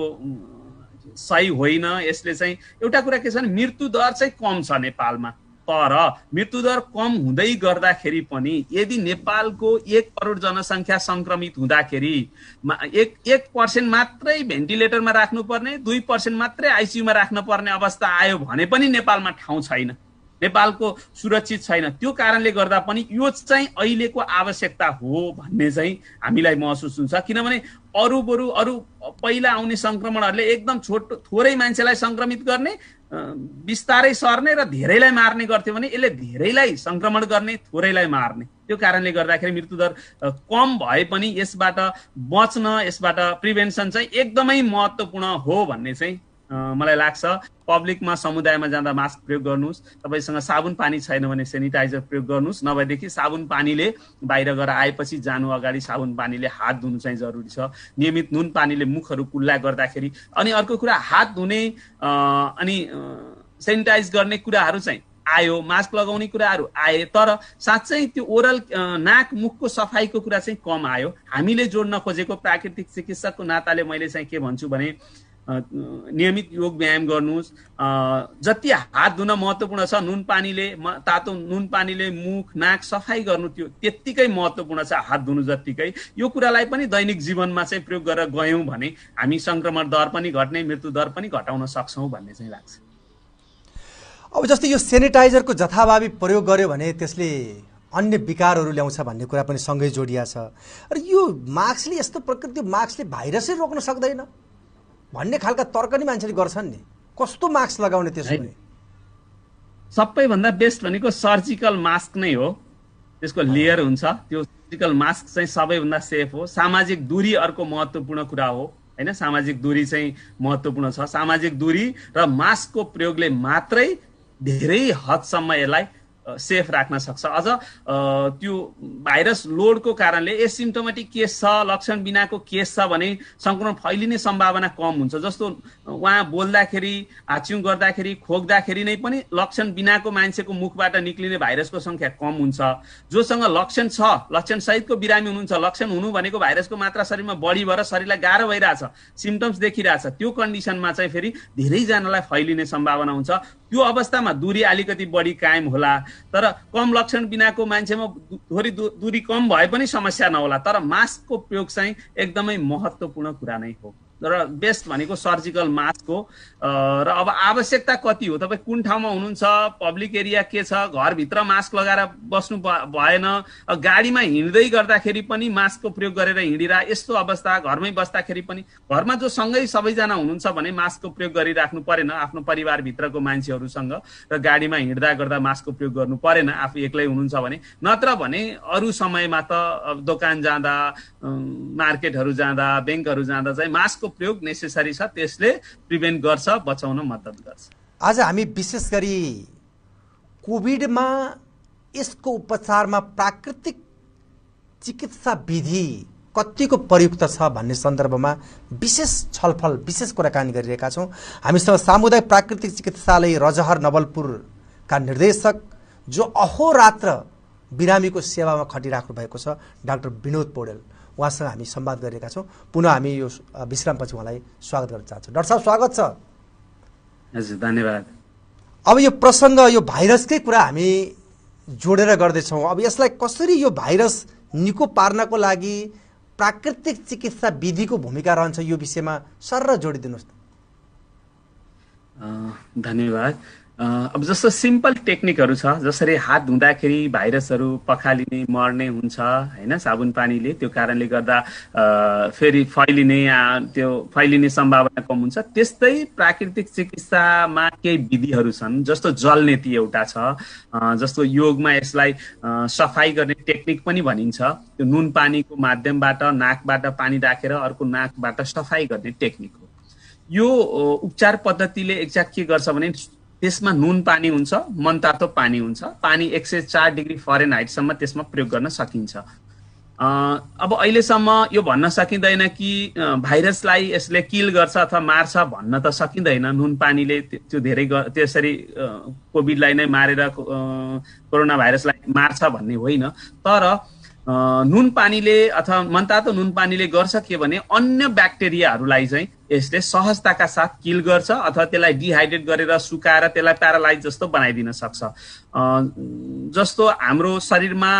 सही होइन यसले चाहिँ एउटा कुरा के छ भने मृत्युदर चाहिँ कम छ नेपालमा तर मृत्युदर कम हुँदै गर्दाखेरि पनि यदि नेपालको एक करोड जनसङ्ख्या सङ्क्रमित हुँदाखेरि एक एक पर्सेन्ट मात्रै भेन्टिलेटरमा राख्नुपर्ने दुई पर्सेन्ट मात्रै आइसियुमा राख्नुपर्ने अवस्था आयो भने पनि नेपालमा ठाउँ छैन नेपालको सुरक्षित छैन त्यो कारणले गर्दा पनि यो चाहिँ अहिलेको आवश्यकता हो भन्ने चाहिँ हामीलाई महसुस हुन्छ किनभने अरू बरु अरू पहिला आउने सङ्क्रमणहरूले एकदम छोटो थोरै मान्छेलाई सङ्क्रमित गर्ने बिस्तारै सर्ने र धेरैलाई मार्ने गर्थ्यो भने यसले धेरैलाई सङ्क्रमण गर्ने थोरैलाई मार्ने त्यो कारणले गर्दाखेरि मृत्युदर कम भए पनि यसबाट बच्न यसबाट प्रिभेन्सन चाहिँ एकदमै महत्त्वपूर्ण हो भन्ने चाहिँ मलाई लाग्छ पब्लिकमा समुदायमा जाँदा मास्क प्रयोग गर्नुहोस् तपाईँसँग साबुन पानी छैन भने सेनिटाइजर प्रयोग गर्नुहोस् नभएदेखि साबुन पानीले बाहिर गएर आएपछि जानु अगाडि साबुन पानीले हात धुनु चाहिँ जरुरी छ नियमित नुन पानीले मुखहरू कुल्ला गर्दाखेरि अनि अर्को कुरा हात धुने अनि सेनिटाइज गर्ने कुराहरू चाहिँ आयो मास्क लगाउने कुराहरू आए तर साँच्चै त्यो ओरल नाक मुखको सफाइको कुरा चाहिँ कम आयो हामीले जोड्न खोजेको प्राकृतिक चिकित्सकको नाताले मैले चाहिँ के भन्छु भने नियमित योग व्यायाम गर्नुहोस् जति हात धुन महत्त्वपूर्ण छ नुन पानीले तातो नुन पानीले मुख नाक सफाइ गर्नु त्यो त्यत्तिकै महत्त्वपूर्ण छ हात धुनु जत्तिकै यो कुरालाई पनि दैनिक जीवनमा चाहिँ प्रयोग गरेर गयौँ भने हामी सङ्क्रमण दर पनि घट्ने मृत्यु दर पनि घटाउन सक्छौँ भन्ने चाहिँ लाग्छ अब जस्तै यो सेनिटाइजरको जथाभावी प्रयोग गर्यो भने त्यसले अन्य विकारहरू ल्याउँछ भन्ने कुरा पनि सँगै जोडिया छ र यो मास्कले यस्तो प्रकृति मास्कले भाइरसै रोक्न सक्दैन भन्ने खालका तर्क नि मान्छेले गर्छन् नि कस्तो मास्क लगाउने त्यसो भने सबैभन्दा बेस्ट भनेको सर्जिकल मास्क नै हो त्यसको लेयर हुन्छ त्यो सर्जिकल मास्क चाहिँ सबैभन्दा सेफ हो सामाजिक दूरी अर्को महत्त्वपूर्ण कुरा हो होइन सामाजिक दूरी चाहिँ महत्त्वपूर्ण छ सामाजिक दूरी र मास्कको प्रयोगले मात्रै धेरै हदसम्म यसलाई सेफ राख्न सक्छ अझ त्यो भाइरस लोडको कारणले एसिम्टोमेटिक केस छ लक्षण बिनाको केस छ भने सङ्क्रमण फैलिने सम्भावना कम हुन्छ जस्तो उहाँ बोल्दाखेरि हाच्युङ गर्दाखेरि खोक्दाखेरि नै पनि लक्षण बिनाको मान्छेको मुखबाट निक्लिने भाइरसको सङ्ख्या कम हुन्छ जोसँग लक्षण छ लक्षण सहितको बिरामी हुनुहुन्छ लक्षण हुनु भनेको भाइरसको मात्रा शरीरमा बढी भएर शरीरलाई गाह्रो भइरहेछ सिम्टम्स देखिरहेछ त्यो कन्डिसनमा चाहिँ फेरि धेरैजनालाई फैलिने सम्भावना हुन्छ त्यो अवस्थामा दूरी अलिकति बढी कायम होला तर कम लक्षण बिनाको मान्छेमा थोरै दूरी कम भए पनि समस्या नहोला तर मास्कको प्रयोग चाहिँ एकदमै महत्त्वपूर्ण कुरा नै हो र बेस्ट भनेको सर्जिकल मास्क हो र अब आवश्यकता कति हो तपाईँ कुन ठाउँमा हुनुहुन्छ पब्लिक एरिया के छ घरभित्र मास्क लगाएर बस्नु भएन गाडीमा हिँड्दै गर्दाखेरि पनि मास्कको प्रयोग गरेर हिँडिरह यस्तो अवस्था घरमै बस्दाखेरि पनि घरमा जो सँगै सबैजना हुनुहुन्छ भने मास्कको प्रयोग गरिराख्नु परेन आफ्नो परिवारभित्रको मान्छेहरूसँग र गाडीमा हिँड्दा गर्दा मास्कको प्रयोग गर्नु परेन आफू एक्लै हुनुहुन्छ भने नत्र भने अरू समयमा त दोकान जाँदा मार्केटहरू जाँदा ब्याङ्कहरू जाँदा चाहिँ मास्कको प्रयोग नेसेसरी छ त्यसले प्रिभेन्ट गर्छ बचाउन मद्दत गर्छ आज हामी विशेष गरी कोभिडमा यसको उपचारमा प्राकृतिक चिकित्सा विधि कतिको प्रयुक्त छ भन्ने सन्दर्भमा विशेष छलफल विशेष कुराकानी गरिरहेका छौँ हामीसँग सामुदायिक प्राकृतिक चिकित्सालय रजहर नवलपुरका निर्देशक जो अहोरात्र बिरामीको सेवामा खटिराख्नु भएको छ डाक्टर विनोद पौडेल उहाँसँग हामी सम्वाद गरेका छौँ पुनः हामी यो विश्रामपछि उहाँलाई स्वागत गर्न चाहन्छौँ डाक्टर साहब स्वागत छ हजुर धन्यवाद अब यो प्रसङ्ग यो भाइरसकै कुरा हामी जोडेर गर्दैछौँ अब यसलाई कसरी यो भाइरस निको पार्नको लागि प्राकृतिक चिकित्सा विधिको भूमिका रहन्छ यो विषयमा सर जोडिदिनुहोस् न धन्यवाद अब जस्तो सिम्पल टेक्निकहरू छ जसरी हात धुँदाखेरि भाइरसहरू पखालिने मर्ने हुन्छ होइन साबुन पानीले त्यो कारणले गर्दा फेरि फैलिने त्यो फैलिने सम्भावना कम हुन्छ त्यस्तै प्राकृतिक चिकित्सामा केही विधिहरू छन् जस्तो जल नीति एउटा छ जस्तो योगमा यसलाई सफाइ गर्ने टेक्निक पनि भनिन्छ त्यो नुन पानीको माध्यमबाट नाकबाट पानी राखेर अर्को नाकबाट सफाइ गर्ने टेक्निक हो यो उपचार पद्धतिले एक्ज्याक्ट के गर्छ भने त्यसमा नुन पानी हुन्छ मनतातो पानी हुन्छ पानी एक सय चार डिग्री फरेन हाइटसम्म त्यसमा प्रयोग गर्न सकिन्छ अब अहिलेसम्म यो भन्न सकिँदैन कि भाइरसलाई यसले किल गर्छ अथवा मार्छ भन्न त सकिँदैन नुन पानीले त्यो धेरै त्यसरी कोभिडलाई नै मारेर कोरोना भाइरसलाई मार्छ भन्ने होइन तर नुन पानीले अथवा मनतातो नुन पानीले गर्छ के भने अन्य ब्याक्टेरियाहरूलाई चाहिँ यसले सहजताका साथ किल गर्छ अथवा त्यसलाई डिहाइड्रेट गरेर सुकाएर त्यसलाई प्यारालाइज जस्तो बनाइदिन सक्छ जस्तो हाम्रो शरीरमा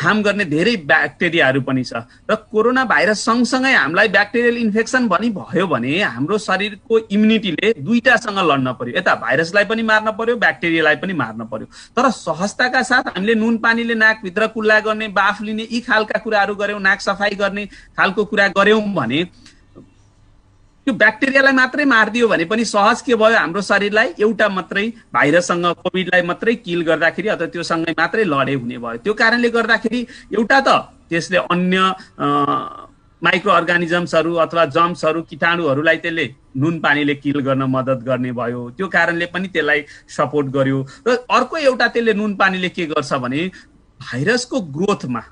काम गर्ने धेरै ब्याक्टेरियाहरू पनि छ र कोरोना भाइरस सँगसँगै हामीलाई ब्याक्टेरियल इन्फेक्सन पनि भयो भने हाम्रो शरीरको इम्युनिटीले दुईटासँग लड्न पर्यो यता भाइरसलाई पनि मार्न पर्यो ब्याक्टेरियालाई पनि मार्न पर्यो तर सहजताका साथ हामीले नुन पानीले नाकभित्र कुल्ला गर्ने बाफ लिने यी खालका कुराहरू गऱ्यौँ नाक सफाई गर्ने खालको कुरा गऱ्यौँ भने त्यो ब्याक्टेरियालाई मात्रै मारिदियो भने पनि सहज के भयो हाम्रो शरीरलाई एउटा मात्रै भाइरससँग कोभिडलाई मात्रै किल गर्दाखेरि अथवा त्योसँगै मात्रै लडे हुने भयो त्यो कारणले गर्दाखेरि एउटा त त्यसले अन्य माइक्रो अर्गानिजम्सहरू अथवा जम्सहरू किटाणुहरूलाई त्यसले नुन पानीले किल गर्न मद्दत गर्ने भयो त्यो कारणले पनि त्यसलाई सपोर्ट गर्यो र अर्को एउटा त्यसले नुन पानीले के गर्छ भने भाइरसको ग्रोथमा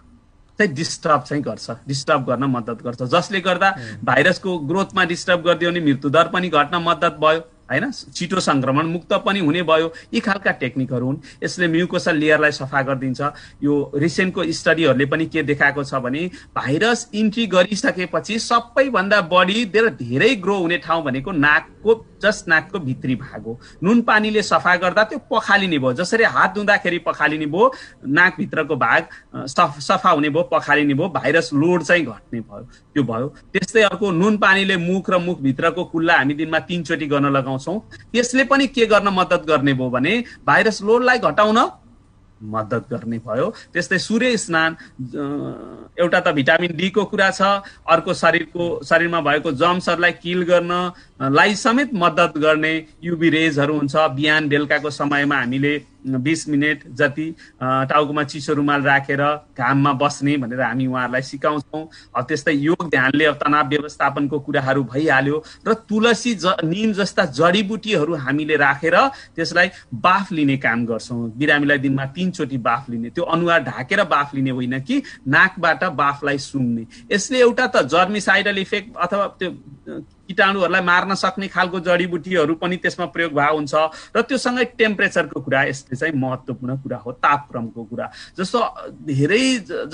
चाहिँ डिस्टर्ब चाहिँ गर्छ डिस्टर्ब गर्न मद्दत गर्छ जसले गर्दा भाइरसको ग्रोथमा डिस्टर्ब गरिदियो भने मृत्युदर पनि घट्न मद्दत भयो होइन छिटो सङ्क्रमण मुक्त पनि हुने भयो यी खालका टेक्निकहरू हुन् यसले म्युकोसल लेयरलाई सफा गरिदिन्छ यो रिसेन्टको स्टडीहरूले पनि के देखाएको छ भने भाइरस इन्ट्री गरिसकेपछि सबैभन्दा बढी धेरै ग्रो हुने ठाउँ भनेको नाकको जस्ट नाकको भित्री भाग हो नुन पानीले सफा गर्दा त्यो पखालिने भयो जसरी हात धुँदाखेरि पखालिने भयो नाकभित्रको भाग सफ सफा हुने भयो पखालिने भयो भाइरस लोड चाहिँ घट्ने भयो त्यो भयो त्यस्तै अर्को नुन पानीले मुख र मुखभित्रको कुल्ला हामी दिनमा तिनचोटि गर्न लगाउँ पाउँछौँ त्यसले पनि के गर्न मद्दत गर्ने भयो भने भाइरस लोडलाई घटाउन मद्दत गर्ने भयो त्यस्तै सूर्य स्नान एउटा त भिटामिन डीको कुरा छ अर्को शरीरको शरीरमा भएको जम्सहरूलाई किल गर्नलाई समेत मद्दत गर्ने युबी रेजहरू हुन्छ बिहान बेलुकाको समयमा हामीले बिस मिनट जति टाउकोमा चिसो रुमाल राखेर रा, घाममा बस्ने भनेर हामी उहाँहरूलाई सिकाउँछौँ त्यस्तै योग ध्यानले अब तनाव व्यवस्थापनको कुराहरू भइहाल्यो र तुलसी ज निम जस्ता जडीबुटीहरू हामीले राखेर रा, त्यसलाई बाफ लिने काम गर्छौँ बिरामीलाई दिनमा तिनचोटि बाफ लिने त्यो अनुहार ढाकेर बाफ लिने होइन कि नाकबाट बाफलाई सुन्ने यसले एउटा त जर्मिसाइडल इफेक्ट अथवा त्यो किटाणुहरूलाई मार्न सक्ने खालको जडीबुटीहरू पनि त्यसमा प्रयोग भए हुन्छ र त्योसँगै टेम्परेचरको कुरा यसले चाहिँ महत्त्वपूर्ण कुरा हो तापक्रमको कुरा जस्तो धेरै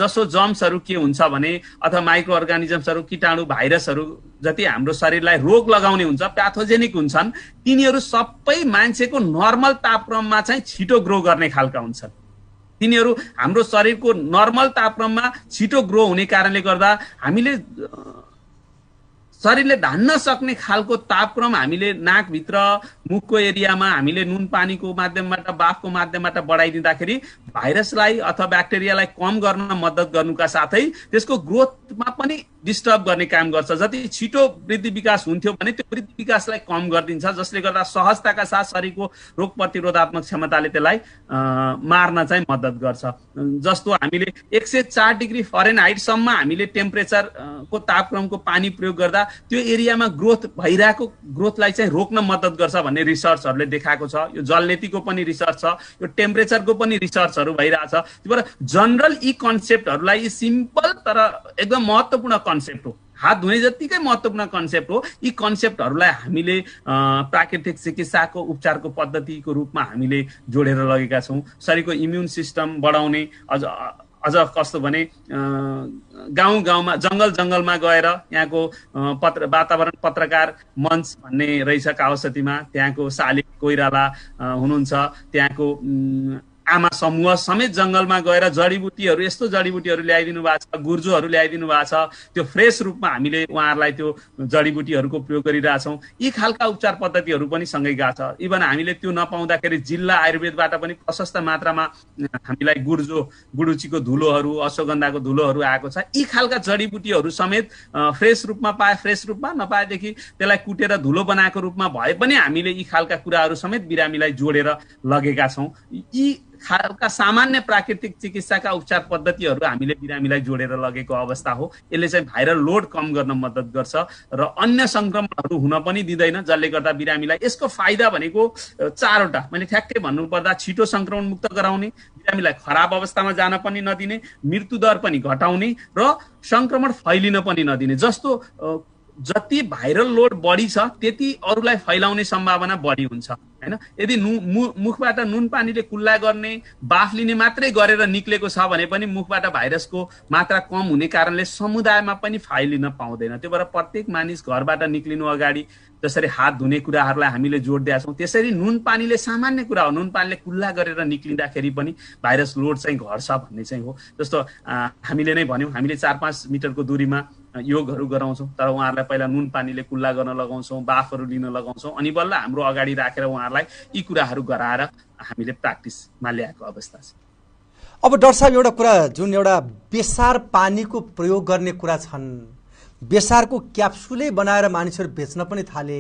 जसो जम्सहरू के हुन्छ भने अथवा माइक्रो अर्गानिजम्सहरू किटाणु भाइरसहरू जति हाम्रो शरीरलाई रोग लगाउने हुन्छ प्याथोजेनिक हुन्छन् तिनीहरू सबै मान्छेको नर्मल तापक्रममा चाहिँ छिटो ग्रो गर्ने खालका हुन्छन् तिनीहरू हाम्रो शरीरको नर्मल तापक्रममा छिटो ग्रो हुने कारणले गर्दा हामीले शरीरले धान्न सक्ने खालको तापक्रम हामीले नाकभित्र मुखको एरियामा हामीले नुन पानीको माध्यमबाट बाफको माध्यमबाट बढाइदिँदाखेरि भाइरसलाई अथवा ब्याक्टेरियालाई कम गर्न मद्दत गर्नुका साथै त्यसको ग्रोथमा पनि डिस्टर्ब गर्ने काम गर्छ जति छिटो वृद्धि विकास हुन्थ्यो भने त्यो वृद्धि विकासलाई कम गरिदिन्छ जसले गर्दा सहजताका साथ शरीरको रोग प्रतिरोधात्मक क्षमताले त्यसलाई मार्न चाहिँ मद्दत गर्छ जस्तो हामीले एक सय चार डिग्री फरेन हाइटसम्म हामीले टेम्परेचरको तापक्रमको पानी प्रयोग गर्दा त्यो एरियामा ग्रोथ भइरहेको ग्रोथलाई चाहिँ रोक्न मद्दत गर्छ भन्ने रिसर्चहरूले देखाएको छ यो जलनीतिको पनि रिसर्च छ यो टेम्परेचरको पनि रिसर्चहरू छ त्यो भएर जनरल यी कन्सेप्टहरूलाई सिम्पल तर एकदम महत्त्वपूर्ण कन्सेप्ट हो हात धुने जत्तिकै महत्त्वपूर्ण कन्सेप्ट हो यी कन्सेप्टहरूलाई हामीले प्राकृतिक चिकित्साको उपचारको पद्धतिको रूपमा हामीले जोडेर लगेका छौँ शरीरको इम्युन सिस्टम बढाउने अझ अझ कस्तो भने गाउँ गाउँमा जङ्गल जङ्गलमा गएर यहाँको पत्र वातावरण पत्रकार मञ्च भन्ने रहेछ कावसतीमा त्यहाँको शालिक कोइराला हुनुहुन्छ त्यहाँको आमा समूह समेत जङ्गलमा गएर जडीबुटीहरू यस्तो जडीबुटीहरू ल्याइदिनु भएको छ गुर्जोहरू ल्याइदिनु भएको छ त्यो फ्रेस रूपमा हामीले उहाँहरूलाई त्यो जडीबुटीहरूको प्रयोग गरिरहेछौँ यी खालका उपचार पद्धतिहरू पनि सँगै गएको छ इभन हामीले त्यो नपाउँदाखेरि जिल्ला आयुर्वेदबाट पनि प्रशस्त मात्रामा हामीलाई गुर्जो गुडुचीको धुलोहरू अश्वगन्धाको धुलोहरू आएको छ यी खालका जडीबुटीहरू समेत फ्रेस रूपमा पाए फ्रेस रूपमा नपाएदेखि त्यसलाई कुटेर धुलो बनाएको रूपमा भए पनि हामीले यी खालका कुराहरू समेत बिरामीलाई जोडेर लगेका छौँ यी खालका सामान्य प्राकृतिक चिकित्साका उपचार पद्धतिहरू हामीले बिरामीलाई जोडेर लगेको अवस्था हो यसले चाहिँ भाइरल लोड कम गर्न मद्दत गर्छ र अन्य सङ्क्रमणहरू हुन पनि दिँदैन जसले गर्दा बिरामीलाई यसको फाइदा भनेको चारवटा मैले ठ्याक्कै भन्नुपर्दा छिटो सङ्क्रमण मुक्त गराउने बिरामीलाई खराब अवस्थामा जान पनि नदिने मृत्युदर पनि घटाउने र सङ्क्रमण फैलिन पनि नदिने जस्तो जति भाइरल लोड बढी छ त्यति अरूलाई फैलाउने सम्भावना बढी हुन्छ होइन यदि नु मु मुखबाट नुन पानीले कुल्ला गर्ने बाफ लिने मात्रै गरेर निक्लेको छ भने पनि मुखबाट भाइरसको मात्रा कम हुने कारणले समुदायमा पनि फाइलिन पाउँदैन त्यो भएर प्रत्येक मानिस घरबाट निक्लिनु अगाडि जसरी हात धुने कुराहरूलाई हामीले जोड दिएका छौँ त्यसरी नुन पानीले सामान्य कुरा हो नुन पानीले कुल्ला गरेर निक्लिँदाखेरि पनि भाइरस लोड चाहिँ घट्छ भन्ने चाहिँ हो जस्तो हामीले नै भन्यौँ हामीले चार पाँच मिटरको दुरीमा योगहरू गराउँछौँ तर उहाँहरूलाई पहिला नुन पानीले कुल्ला गर्न लगाउँछौँ बाफहरू लिन लगाउँछौँ अनि बल्ल हाम्रो अगाडि राखेर उहाँहरूलाई यी कुराहरू गराएर हामीले प्र्याक्टिसमा ल्याएको अवस्था छ अब डक्टर साहब एउटा कुरा जुन एउटा बेसार पानीको प्रयोग गर्ने कुरा छन् बेसारको क्याप्सुलै बनाएर मानिसहरू बेच्न पनि थाले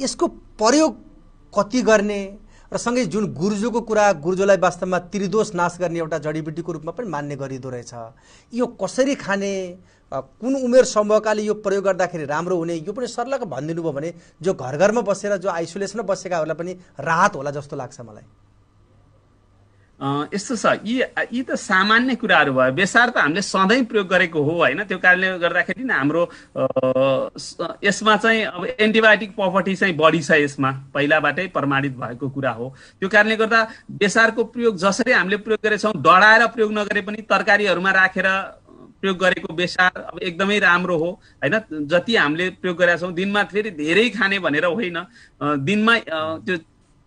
यसको प्रयोग कति गर्ने र सँगै जुन गुर्जोको कुरा गुर्जोलाई वास्तवमा त्रिदोष नाश गर्ने एउटा जडीबुटीको रूपमा पनि मान्ने गरिँदो रहेछ यो कसरी खाने कुन उमेर समूहकाले यो प्रयोग गर्दाखेरि राम्रो हुने यो पनि सर्लक भनिदिनु भयो भने जो घर घरमा बसेर जो आइसोलेसनमा बसेकाहरूलाई पनि राहत होला जस्तो लाग्छ मलाई यस्तो छ यी यी त सामान्य कुराहरू भयो बेसार त हामीले सधैँ प्रयोग गरेको हो होइन त्यो कारणले गर्दाखेरि हाम्रो यसमा चाहिँ अब एन्टिबायोटिक प्रपर्टी चाहिँ बढी छ यसमा पहिलाबाटै प्रमाणित भएको कुरा हो त्यो कारणले गर्दा बेसारको प्रयोग जसरी हामीले प्रयोग गरेछौँ डढाएर प्रयोग नगरे पनि तरकारीहरूमा राखेर प्रयोग गरेको बेसार अब एकदमै राम्रो हो होइन जति हामीले प्रयोग गरेका छौँ दिनमा फेरि धेरै खाने भनेर होइन दिनमा त्यो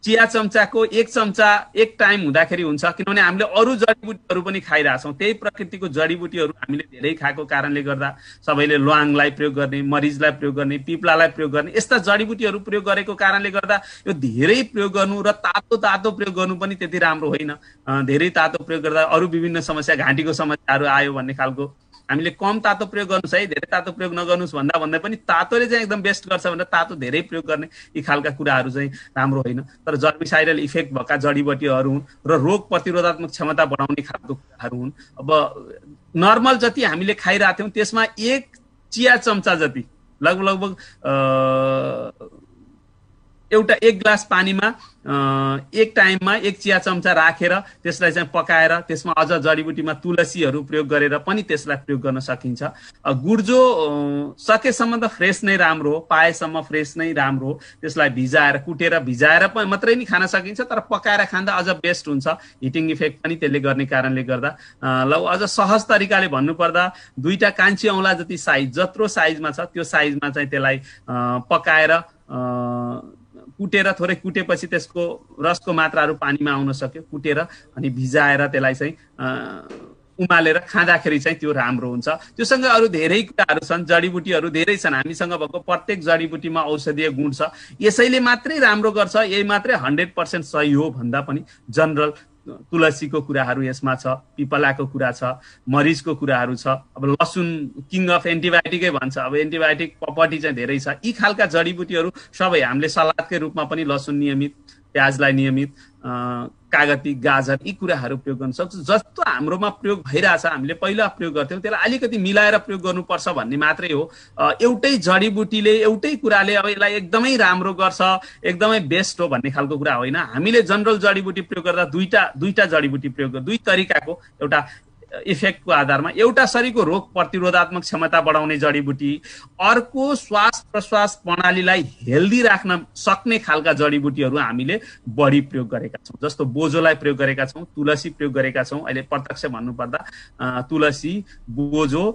चिया चम्चाको एक चम्चा एक टाइम हुँदाखेरि हुन्छ किनभने हामीले अरू जडीबुटीहरू पनि खाइरहेछौँ त्यही प्रकृतिको जडीबुटीहरू हामीले धेरै खाएको कारणले गर्दा सबैले ल्वाङलाई प्रयोग गर्ने मरिचलाई प्रयोग गर्ने पिप्लालाई प्रयोग गर्ने यस्ता जडीबुटीहरू प्रयोग गरेको कारणले गर्दा यो धेरै प्रयोग गर्नु र तातो तातो प्रयोग गर्नु पनि त्यति राम्रो होइन धेरै तातो प्रयोग गर्दा अरू विभिन्न समस्या घाँटीको समस्याहरू आयो भन्ने खालको हामीले कम तातो प्रयोग गर्नुहोस् है धेरै तातो प्रयोग नगर्नुहोस् भन्दा भन्दा पनि तातोले चाहिँ एकदम बेस्ट गर्छ भनेर तातो धेरै प्रयोग गर्ने यी खालका कुराहरू चाहिँ राम्रो होइन तर जर्मिसाइडल इफेक्ट भएका जडीबटीहरू हुन् र रोग प्रतिरोधात्मक क्षमता बढाउने खालको कुराहरू हुन् अब नर्मल जति हामीले खाइरहेको थियौँ त्यसमा एक चिया चम्चा जति लगभग लगभग एउटा एक ग्लास पानीमा एक टाइममा एक चिया चम्चा राखेर रा, त्यसलाई चाहिँ पकाएर त्यसमा अझ जडीबुटीमा तुलसीहरू प्रयोग गरेर पनि त्यसलाई प्रयोग गर्न सकिन्छ गुर्जो सकेसम्म त फ्रेस नै राम्रो हो पाएसम्म फ्रेस नै राम्रो हो त्यसलाई भिजाएर कुटेर भिजाएर मात्रै नि खान सकिन्छ तर पकाएर खाँदा अझ बेस्ट हुन्छ हिटिङ इफेक्ट पनि त्यसले गर्ने कारणले गर्दा ल अझ सहज तरिकाले भन्नुपर्दा दुईवटा कान्छी औँला जति साइज जत्रो साइजमा छ त्यो साइजमा चाहिँ त्यसलाई पकाएर कुटेर थोरै कुटेपछि त्यसको रसको मात्राहरू पानीमा आउन सक्यो कुटेर अनि भिजाएर त्यसलाई चाहिँ उमालेर खाँदाखेरि चाहिँ त्यो राम्रो हुन्छ त्योसँग अरू धेरै कुराहरू छन् जडीबुटीहरू धेरै छन् हामीसँग भएको प्रत्येक जडीबुटीमा औषधीय गुण छ यसैले मात्रै राम्रो गर्छ यही मात्रै हन्ड्रेड पर्सेन्ट सही हो भन्दा पनि जनरल तुलसीको कुराहरू यसमा छ पिपलाको कुरा छ मरिचको कुराहरू छ अब लसुन किङ अफ एन्टिबायोटिकै भन्छ अब एन्टिबायोटिक प्रपर्टी चाहिँ धेरै छ यी खालका जडीबुटीहरू सबै हामीले सलादकै रूपमा पनि लसुन नियमित प्याजलाई नियमित कागती गाजर यी कुराहरू प्रयोग गर्न सक्छ जस्तो हाम्रोमा प्रयोग भइरहेछ हामीले पहिला प्रयोग गर्थ्यौँ त्यसलाई अलिकति मिलाएर प्रयोग गर्नुपर्छ भन्ने मात्रै हो एउटै जडीबुटीले एउटै कुराले अब यसलाई एकदमै राम्रो गर्छ एकदमै बेस्ट हो भन्ने खालको कुरा होइन हामीले जनरल जडीबुटी प्रयोग गर्दा दुईवटा दुईटा जडीबुटी प्रयोग दुई तरिकाको एउटा इफेक्टको आधारमा एउटा शरीरको रोग प्रतिरोधात्मक क्षमता बढाउने जडीबुटी अर्को श्वास प्रश्वास प्रणालीलाई हेल्दी राख्न सक्ने खालका जडीबुटीहरू हामीले बढी प्रयोग गरेका छौँ जस्तो बोजोलाई प्रयोग गरेका छौँ तुलसी प्रयोग गरेका छौँ अहिले प्रत्यक्ष भन्नुपर्दा तुलसी बोजो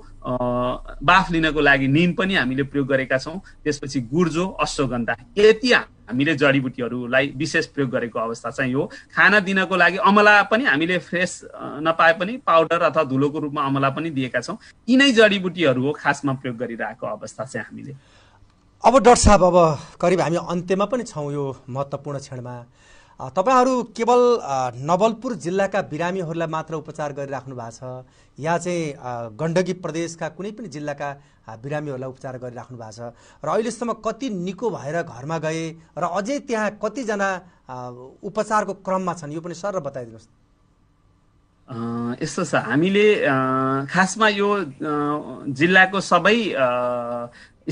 बाफ लिनको लागि निम पनि हामीले प्रयोग गरेका छौँ त्यसपछि गुर्जो अश्वगन्धा यति हामीले जडीबुटीहरूलाई विशेष प्रयोग गरेको अवस्था चाहिँ हो खाना दिनको लागि अमला पनि हामीले फ्रेस नपाए पनि पाउडर अथवा धुलोको रूपमा अमला पनि दिएका छौँ यिनै जडीबुटीहरू हो खासमा प्रयोग गरिरहेको अवस्था चाहिँ हामीले अब डक्टर साहब अब करिब हामी अन्त्यमा पनि छौँ यो महत्त्वपूर्ण क्षणमा तपाईँहरू केवल नवलपुर जिल्लाका बिरामीहरूलाई मात्र उपचार गरिराख्नु भएको छ या चाहिँ गण्डकी प्रदेशका कुनै पनि जिल्लाका बिरामीहरूलाई उपचार गरिराख्नु भएको छ र अहिलेसम्म कति निको भएर घरमा गए र अझै त्यहाँ कतिजना उपचारको क्रममा छन् यो पनि सर बताइदिनुहोस् यस्तो छ हामीले खासमा यो जिल्लाको सबै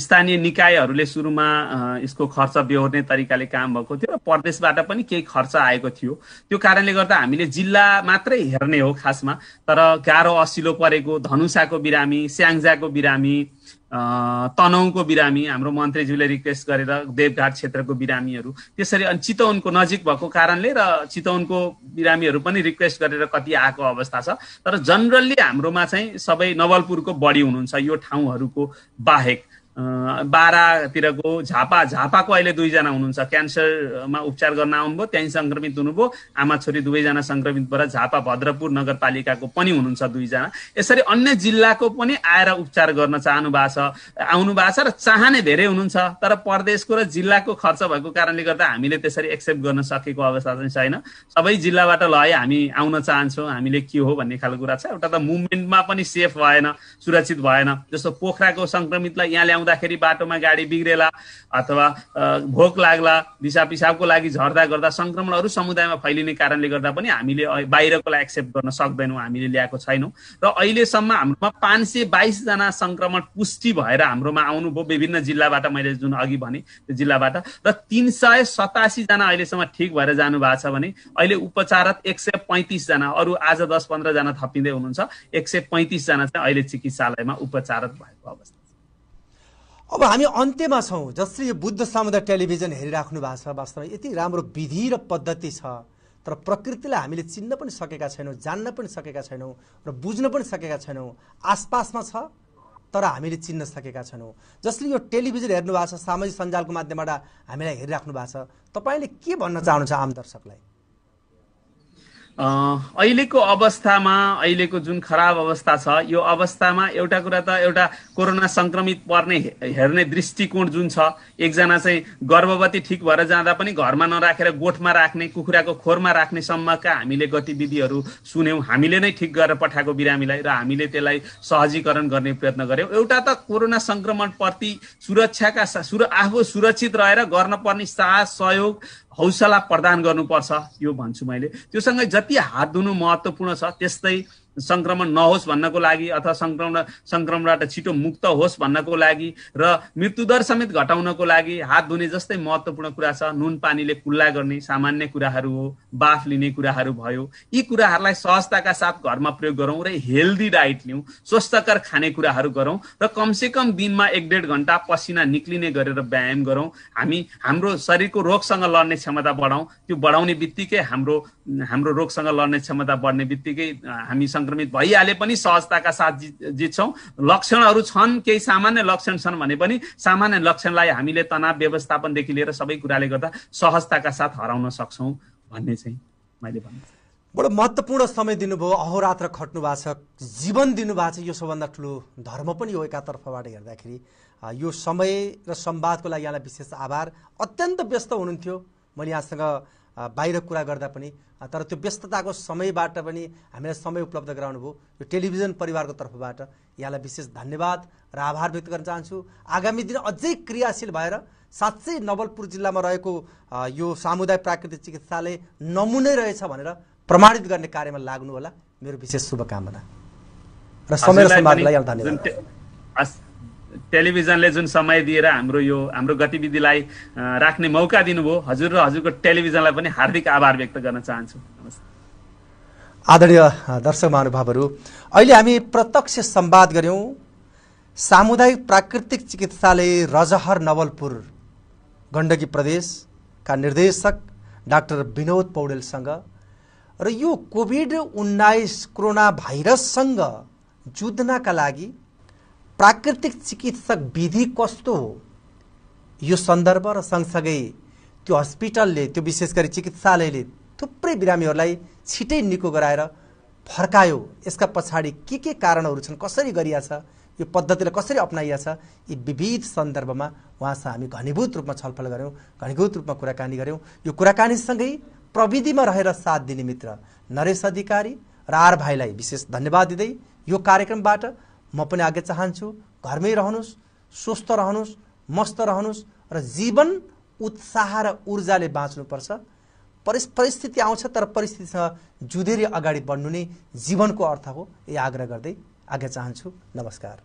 स्थानीय निकायहरूले सुरुमा यसको खर्च बेहोर्ने तरिकाले काम भएको थियो र प्रदेशबाट पनि केही खर्च आएको थियो त्यो कारणले गर्दा हामीले जिल्ला मात्रै हेर्ने हो खासमा तर गाह्रो असिलो परेको धनुषाको बिरामी स्याङ्जाको बिरामी तनहुँको बिरामी हाम्रो मन्त्रीज्यूले रिक्वेस्ट गरेर देवघाट क्षेत्रको बिरामीहरू त्यसरी अनि चितवनको नजिक भएको कारणले र चितवनको बिरामीहरू पनि रिक्वेस्ट गरेर कति आएको अवस्था छ तर जनरल्ली हाम्रोमा चाहिँ सबै नवलपुरको बढी हुनुहुन्छ यो ठाउँहरूको बाहेक बाह्रतिरको झापा झापाको अहिले दुईजना हुनुहुन्छ क्यान्सरमा उपचार गर्न आउनुभयो त्यहीँ सङ्क्रमित हुनुभयो आमा छोरी दुवैजना सङ्क्रमित भएर झापा भद्रपुर नगरपालिकाको पनि हुनुहुन्छ दुईजना यसरी अन्य जिल्लाको पनि आएर उपचार गर्न चाहनु भएको छ आउनु भएको छ र चाहने धेरै हुनुहुन्छ तर प्रदेशको र जिल्लाको खर्च भएको कारणले गर्दा हामीले त्यसरी एक्सेप्ट गर्न सकेको अवस्था चाहिँ छैन सबै जिल्लाबाट ल हामी आउन चाहन्छौँ हामीले के हो भन्ने खालको कुरा छ एउटा त मुभमेन्टमा पनि सेफ भएन सुरक्षित भएन जस्तो पोखराको सङ्क्रमितलाई यहाँ आउँदाखेरि बाटोमा गाडी बिग्रेला अथवा भोक लाग्ला दिसा पिसाबको लागि झर्दा गर्दा सङ्क्रमणहरू समुदायमा फैलिने कारणले गर्दा पनि हामीले बाहिरकोलाई एक्सेप्ट गर्न सक्दैनौँ हामीले ल्याएको छैनौँ र अहिलेसम्म हाम्रोमा पाँच सय बाइसजना सङ्क्रमण पुष्टि भएर हाम्रोमा आउनुभयो विभिन्न जिल्लाबाट मैले जुन अघि भने त्यो जिल्लाबाट र तिन सय सतासीजना अहिलेसम्म ठिक भएर जानुभएको छ भने अहिले उपचारत एक सय पैँतिसजना अरू आज दस पन्ध्रजना थपिँदै हुनुहुन्छ एक सय पैँतिसजना चाहिँ अहिले चिकित्सालयमा उपचारत भएको अवस्था अब हामी अन्त्यमा छौँ जसरी यो बुद्ध सामुदायिक टेलिभिजन हेरिराख्नु भएको छ वास्तवमा यति राम्रो विधि र पद्धति छ तर प्रकृतिलाई हामीले चिन्न पनि सकेका छैनौँ जान्न पनि सकेका छैनौँ र बुझ्न पनि सकेका छैनौँ आसपासमा छ तर हामीले चिन्न सकेका छैनौँ जसले यो टेलिभिजन हेर्नु भएको छ सामाजिक सञ्जालको माध्यमबाट हामीलाई हेरिराख्नु भएको छ तपाईँले के भन्न चाहनुहुन्छ आम दर्शकलाई अहिलेको अवस्थामा अहिलेको जुन खराब अवस्था छ यो अवस्थामा एउटा कुरा त एउटा कोरोना संक्रमित पर्ने हेर्ने दृष्टिकोण जुन छ एकजना चाहिँ गर्भवती ठिक भएर जाँदा पनि घरमा नराखेर गोठमा राख्ने कुखुराको खोरमा राख्ने सम्मका हामीले गतिविधिहरू सुन्यौँ हामीले नै ठिक गरेर पठाएको बिरामीलाई र हामीले त्यसलाई सहजीकरण गर्ने प्रयत्न गऱ्यौँ एउटा त कोरोना संक्रमणप्रति सुरक्षाका सुर आफू सुरक्षित रहेर गर्न पर्ने साहस सहयोग हौसला प्रदान गर्नुपर्छ यो भन्छु मैले त्योसँगै जति हात धुनु महत्त्वपूर्ण छ त्यस्तै सङ्क्रमण नहोस् भन्नको लागि अथवा सङ्क्रमण सङ्क्रमणबाट छिटो मुक्त होस् भन्नको लागि र मृत्युदर समेत घटाउनको लागि हात धुने जस्तै महत्त्वपूर्ण कुरा छ नुन पानीले कुल्ला गर्ने सामान्य कुराहरू हो बाफ लिने कुराहरू भयो यी कुराहरूलाई सहजताका साथ घरमा प्रयोग गरौँ र हेल्दी डाइट लिउँ स्वस्थकर खानेकुराहरू गरौँ र कमसेकम दिनमा एक डेढ घन्टा पसिना निक्लिने गरेर व्यायाम गरौँ हामी हाम्रो शरीरको रोगसँग लड्ने क्षमता बढाउँ त्यो बढाउने बित्तिकै हाम्रो हाम्रो रोगसँग लड्ने क्षमता बढ्ने बित्तिकै हामी संक्रमित भइहाले पनि सहजताका साथ जित जित्छौँ लक्षणहरू छन् केही सामान्य लक्षण छन् भने पनि सामान्य लक्षणलाई हामीले तनाव व्यवस्थापनदेखि लिएर सबै कुराले गर्दा सहजताका साथ हराउन सक्छौँ भन्ने चाहिँ मैले भन्छु बडो महत्त्वपूर्ण समय दिनुभयो अहोरात्र खट्नु भएको छ जीवन दिनुभएको छ यो सबभन्दा ठुलो धर्म पनि हो एकातर्फबाट हेर्दाखेरि यो समय र संवादको लागि यहाँलाई विशेष आभार अत्यन्त व्यस्त हुनुहुन्थ्यो मैले यहाँसँग बाहिर कुरा गर्दा पनि तर त्यो व्यस्तताको समयबाट पनि हामीलाई समय उपलब्ध गराउनु भयो यो टेलिभिजन परिवारको तर्फबाट यहाँलाई विशेष धन्यवाद र आभार व्यक्त गर्न चाहन्छु आगामी दिन अझै क्रियाशील भएर साँच्चै नवलपुर जिल्लामा रहेको यो सामुदायिक प्राकृतिक चिकित्सालय नमुनै रहेछ भनेर प्रमाणित गर्ने कार्यमा लाग्नु होला मेरो विशेष शुभकामना र समय र धन्यवाद टेलिभिजनले जुन समय दिएर हाम्रो यो हाम्रो गतिविधिलाई राख्ने मौका दिनुभयो हजुर र हजुरको टेलिभिजनलाई पनि हार्दिक आभार व्यक्त गर्न चाहन्छु आदरणीय दर्शक महानुभावहरू अहिले हामी प्रत्यक्ष सम्वाद गऱ्यौँ सामुदायिक प्राकृतिक चिकित्सालय रजहर नवलपुर गण्डकी प्रदेशका निर्देशक डाक्टर विनोद पौडेलसँग र यो कोभिड उन्नाइस कोरोना भाइरससँग जुझ्नका लागि प्राकृतिक चिकित्सक विधि कस्तो हो यो सन्दर्भ र सँगसँगै त्यो हस्पिटलले त्यो विशेष गरी चिकित्सालयले थुप्रै बिरामीहरूलाई छिटै निको गराएर फर्कायो यसका पछाडि के के कारणहरू छन् कसरी गरिया छ यो पद्धतिलाई कसरी अप्नाइया छ यी विविध सन्दर्भमा उहाँसँग हामी घनीभूत रूपमा छलफल गऱ्यौँ घनीभूत रूपमा कुराकानी गऱ्यौँ यो कुराकानीसँगै प्रविधिमा रहेर साथ दिने मित्र नरेश अधिकारी र आर भाइलाई विशेष धन्यवाद दिँदै यो कार्यक्रमबाट म पनि आज्ञा चाहन्छु घरमै रहनुहोस् स्वस्थ रहनुहोस् मस्त रहनुहोस् र जीवन उत्साह र ऊर्जाले बाँच्नुपर्छ परिस् परिस्थिति आउँछ तर परिस्थितिसँग जुधेरी अगाडि बढ्नु नै जीवनको अर्थ हो यही आग्रह गर्दै आज्ञा चाहन्छु नमस्कार